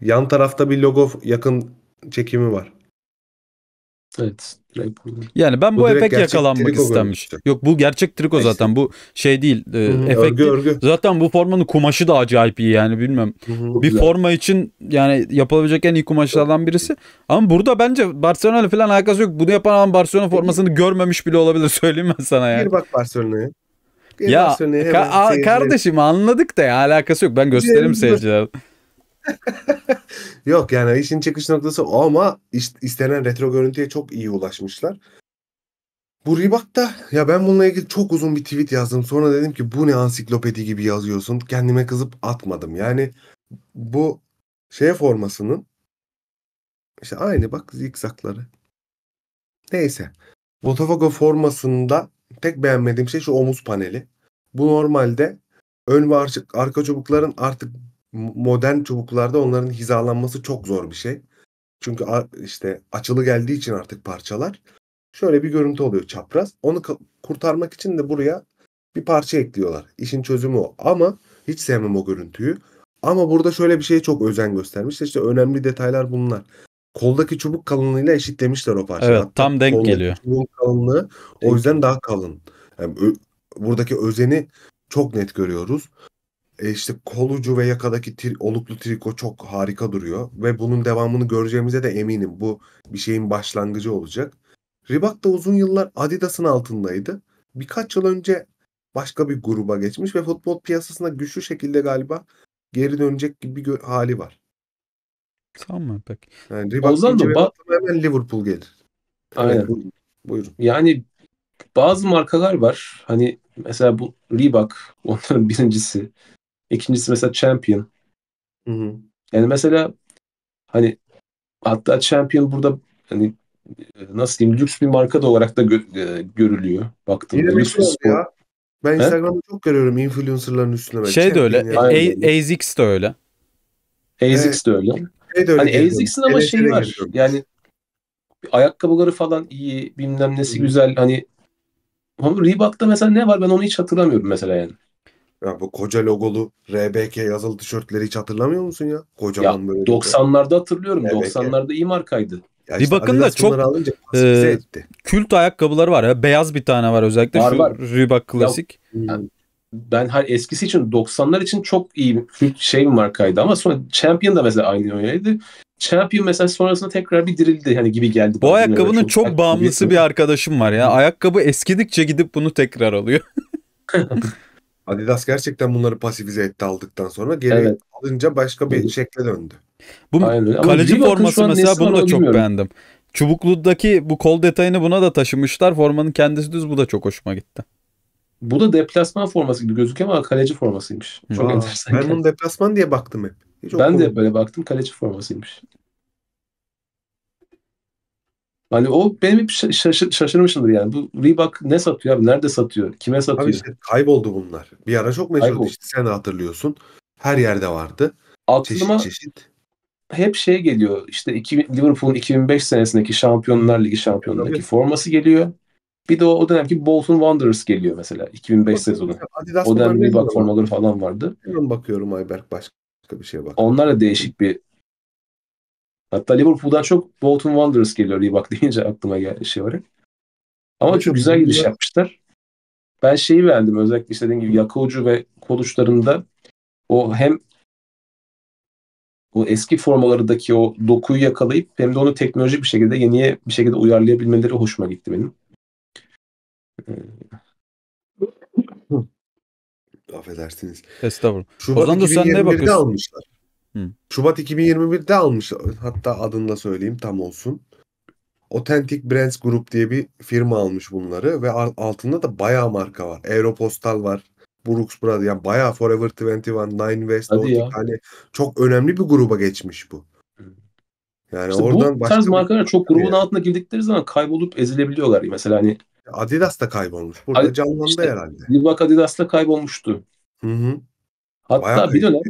Yan tarafta bir logo yakın çekimi var. Evet. Yani ben bu, bu efekt yakalanmak istenmiş. Yok bu gerçek triko Neyse. zaten. Bu şey değil. E, efekt örgü, değil. örgü. Zaten bu formanın kumaşı da acayip iyi yani bilmem. Hı-hı, bir güzel. forma için yani yapılabilecek en iyi kumaşlardan birisi. Ama burada bence Barcelona ile falan alakası yok. Bunu yapan adam Barcelona formasını görmemiş bile olabilir söyleyeyim ben sana yani. Bir bak Barcelona'ya. Ya ka- a- kardeşim anladık da ya alakası yok. Ben gösteririm seyirciler. Yok yani işin çıkış noktası o ama istenen retro görüntüye çok iyi ulaşmışlar. Bu Reebok da ya ben bununla ilgili çok uzun bir tweet yazdım. Sonra dedim ki bu ne ansiklopedi gibi yazıyorsun. Kendime kızıp atmadım. Yani bu şey formasının işte aynı bak zikzakları. Neyse. Botafogo formasında tek beğenmediğim şey şu omuz paneli. Bu normalde ön ve arka çubukların artık modern çubuklarda onların hizalanması çok zor bir şey. Çünkü işte açılı geldiği için artık parçalar şöyle bir görüntü oluyor çapraz. Onu kurtarmak için de buraya bir parça ekliyorlar. İşin çözümü o. Ama hiç sevmem o görüntüyü. Ama burada şöyle bir şeye çok özen göstermişler. İşte önemli detaylar bunlar. Koldaki çubuk kalınlığıyla eşitlemişler o parçayı. Evet Hatta tam denk geliyor. Çubuğun kalınlığı o yüzden daha kalın. Yani buradaki özeni çok net görüyoruz e, işte kol ve yakadaki tri, oluklu triko çok harika duruyor ve bunun devamını göreceğimize de eminim. Bu bir şeyin başlangıcı olacak. Reebok da uzun yıllar Adidas'ın altındaydı. Birkaç yıl önce başka bir gruba geçmiş ve futbol piyasasına güçlü şekilde galiba geri dönecek gibi bir hali var. Tamam pek. Yani Reebok da ba- hemen Liverpool gelir. Aynen. buyurun. buyurun. Yani bazı markalar var. Hani mesela bu Reebok onların birincisi. İkincisi mesela Champion. Hı hı. Yani mesela hani hatta Champion burada hani e, nasıl diyeyim lüks bir marka da olarak da gö- e, görülüyor. Baktığımda lüks bir spor. Ya. Ben Instagram'da çok görüyorum influencerların üstüne. Şey de öyle. Yani. de öyle. ASICS şey de öyle. hani geliyorum. ama şeyi var. Yani ayakkabıları falan iyi, bilmem nesi Hı. güzel. Hani ama Reebok'ta mesela ne var ben onu hiç hatırlamıyorum mesela yani. Ya bu koca logolu RBK yazılı tişörtleri hiç hatırlamıyor musun ya? Kocaman ya, böyle. 90'larda hatırlıyorum. RBK. 90'larda iyi markaydı. Ya bir işte bakın da çok alınca e, etti. kült ayakkabıları var ya. Beyaz bir tane var özellikle. Var, Şu var. Reebok klasik. Ya, ben her eskisi için 90'lar için çok iyi kült şey bir markaydı ama sonra Champion da mesela aynı öyleydi. Champion mesela sonrasında tekrar bir dirildi hani gibi geldi. Bu ayakkabının çok, çok bağımlısı bir arkadaşım var ya. Ayakkabı eskidikçe gidip bunu tekrar alıyor. Adidas gerçekten bunları pasifize etti aldıktan sonra geri evet. alınca başka bir şekle döndü. Bu Aynen. kaleci forması mesela bunu da çok bilmiyorum. beğendim. Çubuklu'daki bu kol detayını buna da taşımışlar. Formanın kendisi düz bu da çok hoşuma gitti. Bu da deplasman forması gibi gözüküyor ama kaleci formasıymış. Çok Aa, enteresan. Ben bunu deplasman diye baktım hep. Hiç ben okumadım. de böyle baktım kaleci formasıymış. Hani o benim hep şaşır, şaşırmışımdır yani. Bu Reebok ne satıyor abi? Nerede satıyor? Kime satıyor? Abi işte kayboldu bunlar. Bir ara çok meşhurdu işte sen hatırlıyorsun. Her yerde vardı. Aklıma çeşit, çeşit. hep şey geliyor. İşte Liverpool'un 2005 senesindeki Şampiyonlar Ligi şampiyonluğundaki evet. forması geliyor. Bir de o, o dönemki Bolton Wanderers geliyor mesela 2005 Bakın, sezonu. Adidas o dönem Reebok formaları falan vardı. Ben bakıyorum Ayberk başka bir şeye bak. Onlar da değişik bir Hatta Liverpool'dan çok Bolton Wanderers geliyor diye bak deyince aklıma geldi şey olarak. Ama evet, çok güzel giriş yapmışlar. Ben şeyi beğendim özellikle işte gibi Yakocu ve Koluçlarında o hem o eski formalarındaki o dokuyu yakalayıp hem de onu teknolojik bir şekilde yeniye bir şekilde uyarlayabilmeleri hoşuma gitti benim. Ee, Affedersiniz. Estağfurullah. Şubat o sen ne bakıyorsun? almışlar. Hı. Şubat 2021'de almış hatta adını da söyleyeyim tam olsun. Authentic Brands Group diye bir firma almış bunları ve altında da bayağı marka var. Aeropostal var. Brooks Brothers yani bayağı Forever 21, Nine West, Hadi hani çok önemli bir gruba geçmiş bu. Yani işte oradan bu başka tarz markalar çok grubun yani. altına girdikleri zaman kaybolup ezilebiliyorlar. Mesela hani Adidas da kaybolmuş. Burada Ad, canlandı işte, herhalde. Bir bak Adidas da kaybolmuştu. Hı hı. Hatta Bayağı bir dönem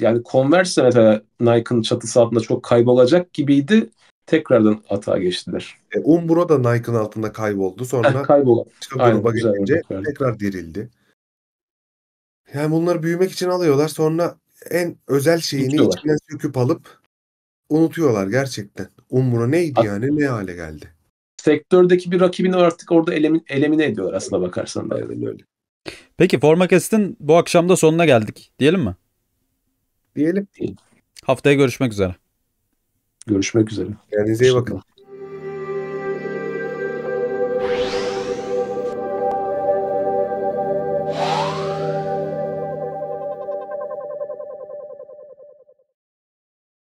yani Converse mesela Nike'ın çatısı altında çok kaybolacak gibiydi. Tekrardan hata geçtiler. E, Umbro da Nike'ın altında kayboldu. Sonra kaybolan. gruba gelince tekrar dirildi. Yani bunları büyümek için alıyorlar. Sonra en özel şeyini içinden söküp alıp unutuyorlar gerçekten. Umbro neydi yani ne hale geldi? Sektördeki bir rakibini artık orada elemin, elemine ediyorlar aslında bakarsan da. öyle. Peki Forma bu akşam da sonuna geldik diyelim mi? diyelim. Haftaya görüşmek üzere. Görüşmek üzere. Kendinize iyi bakın.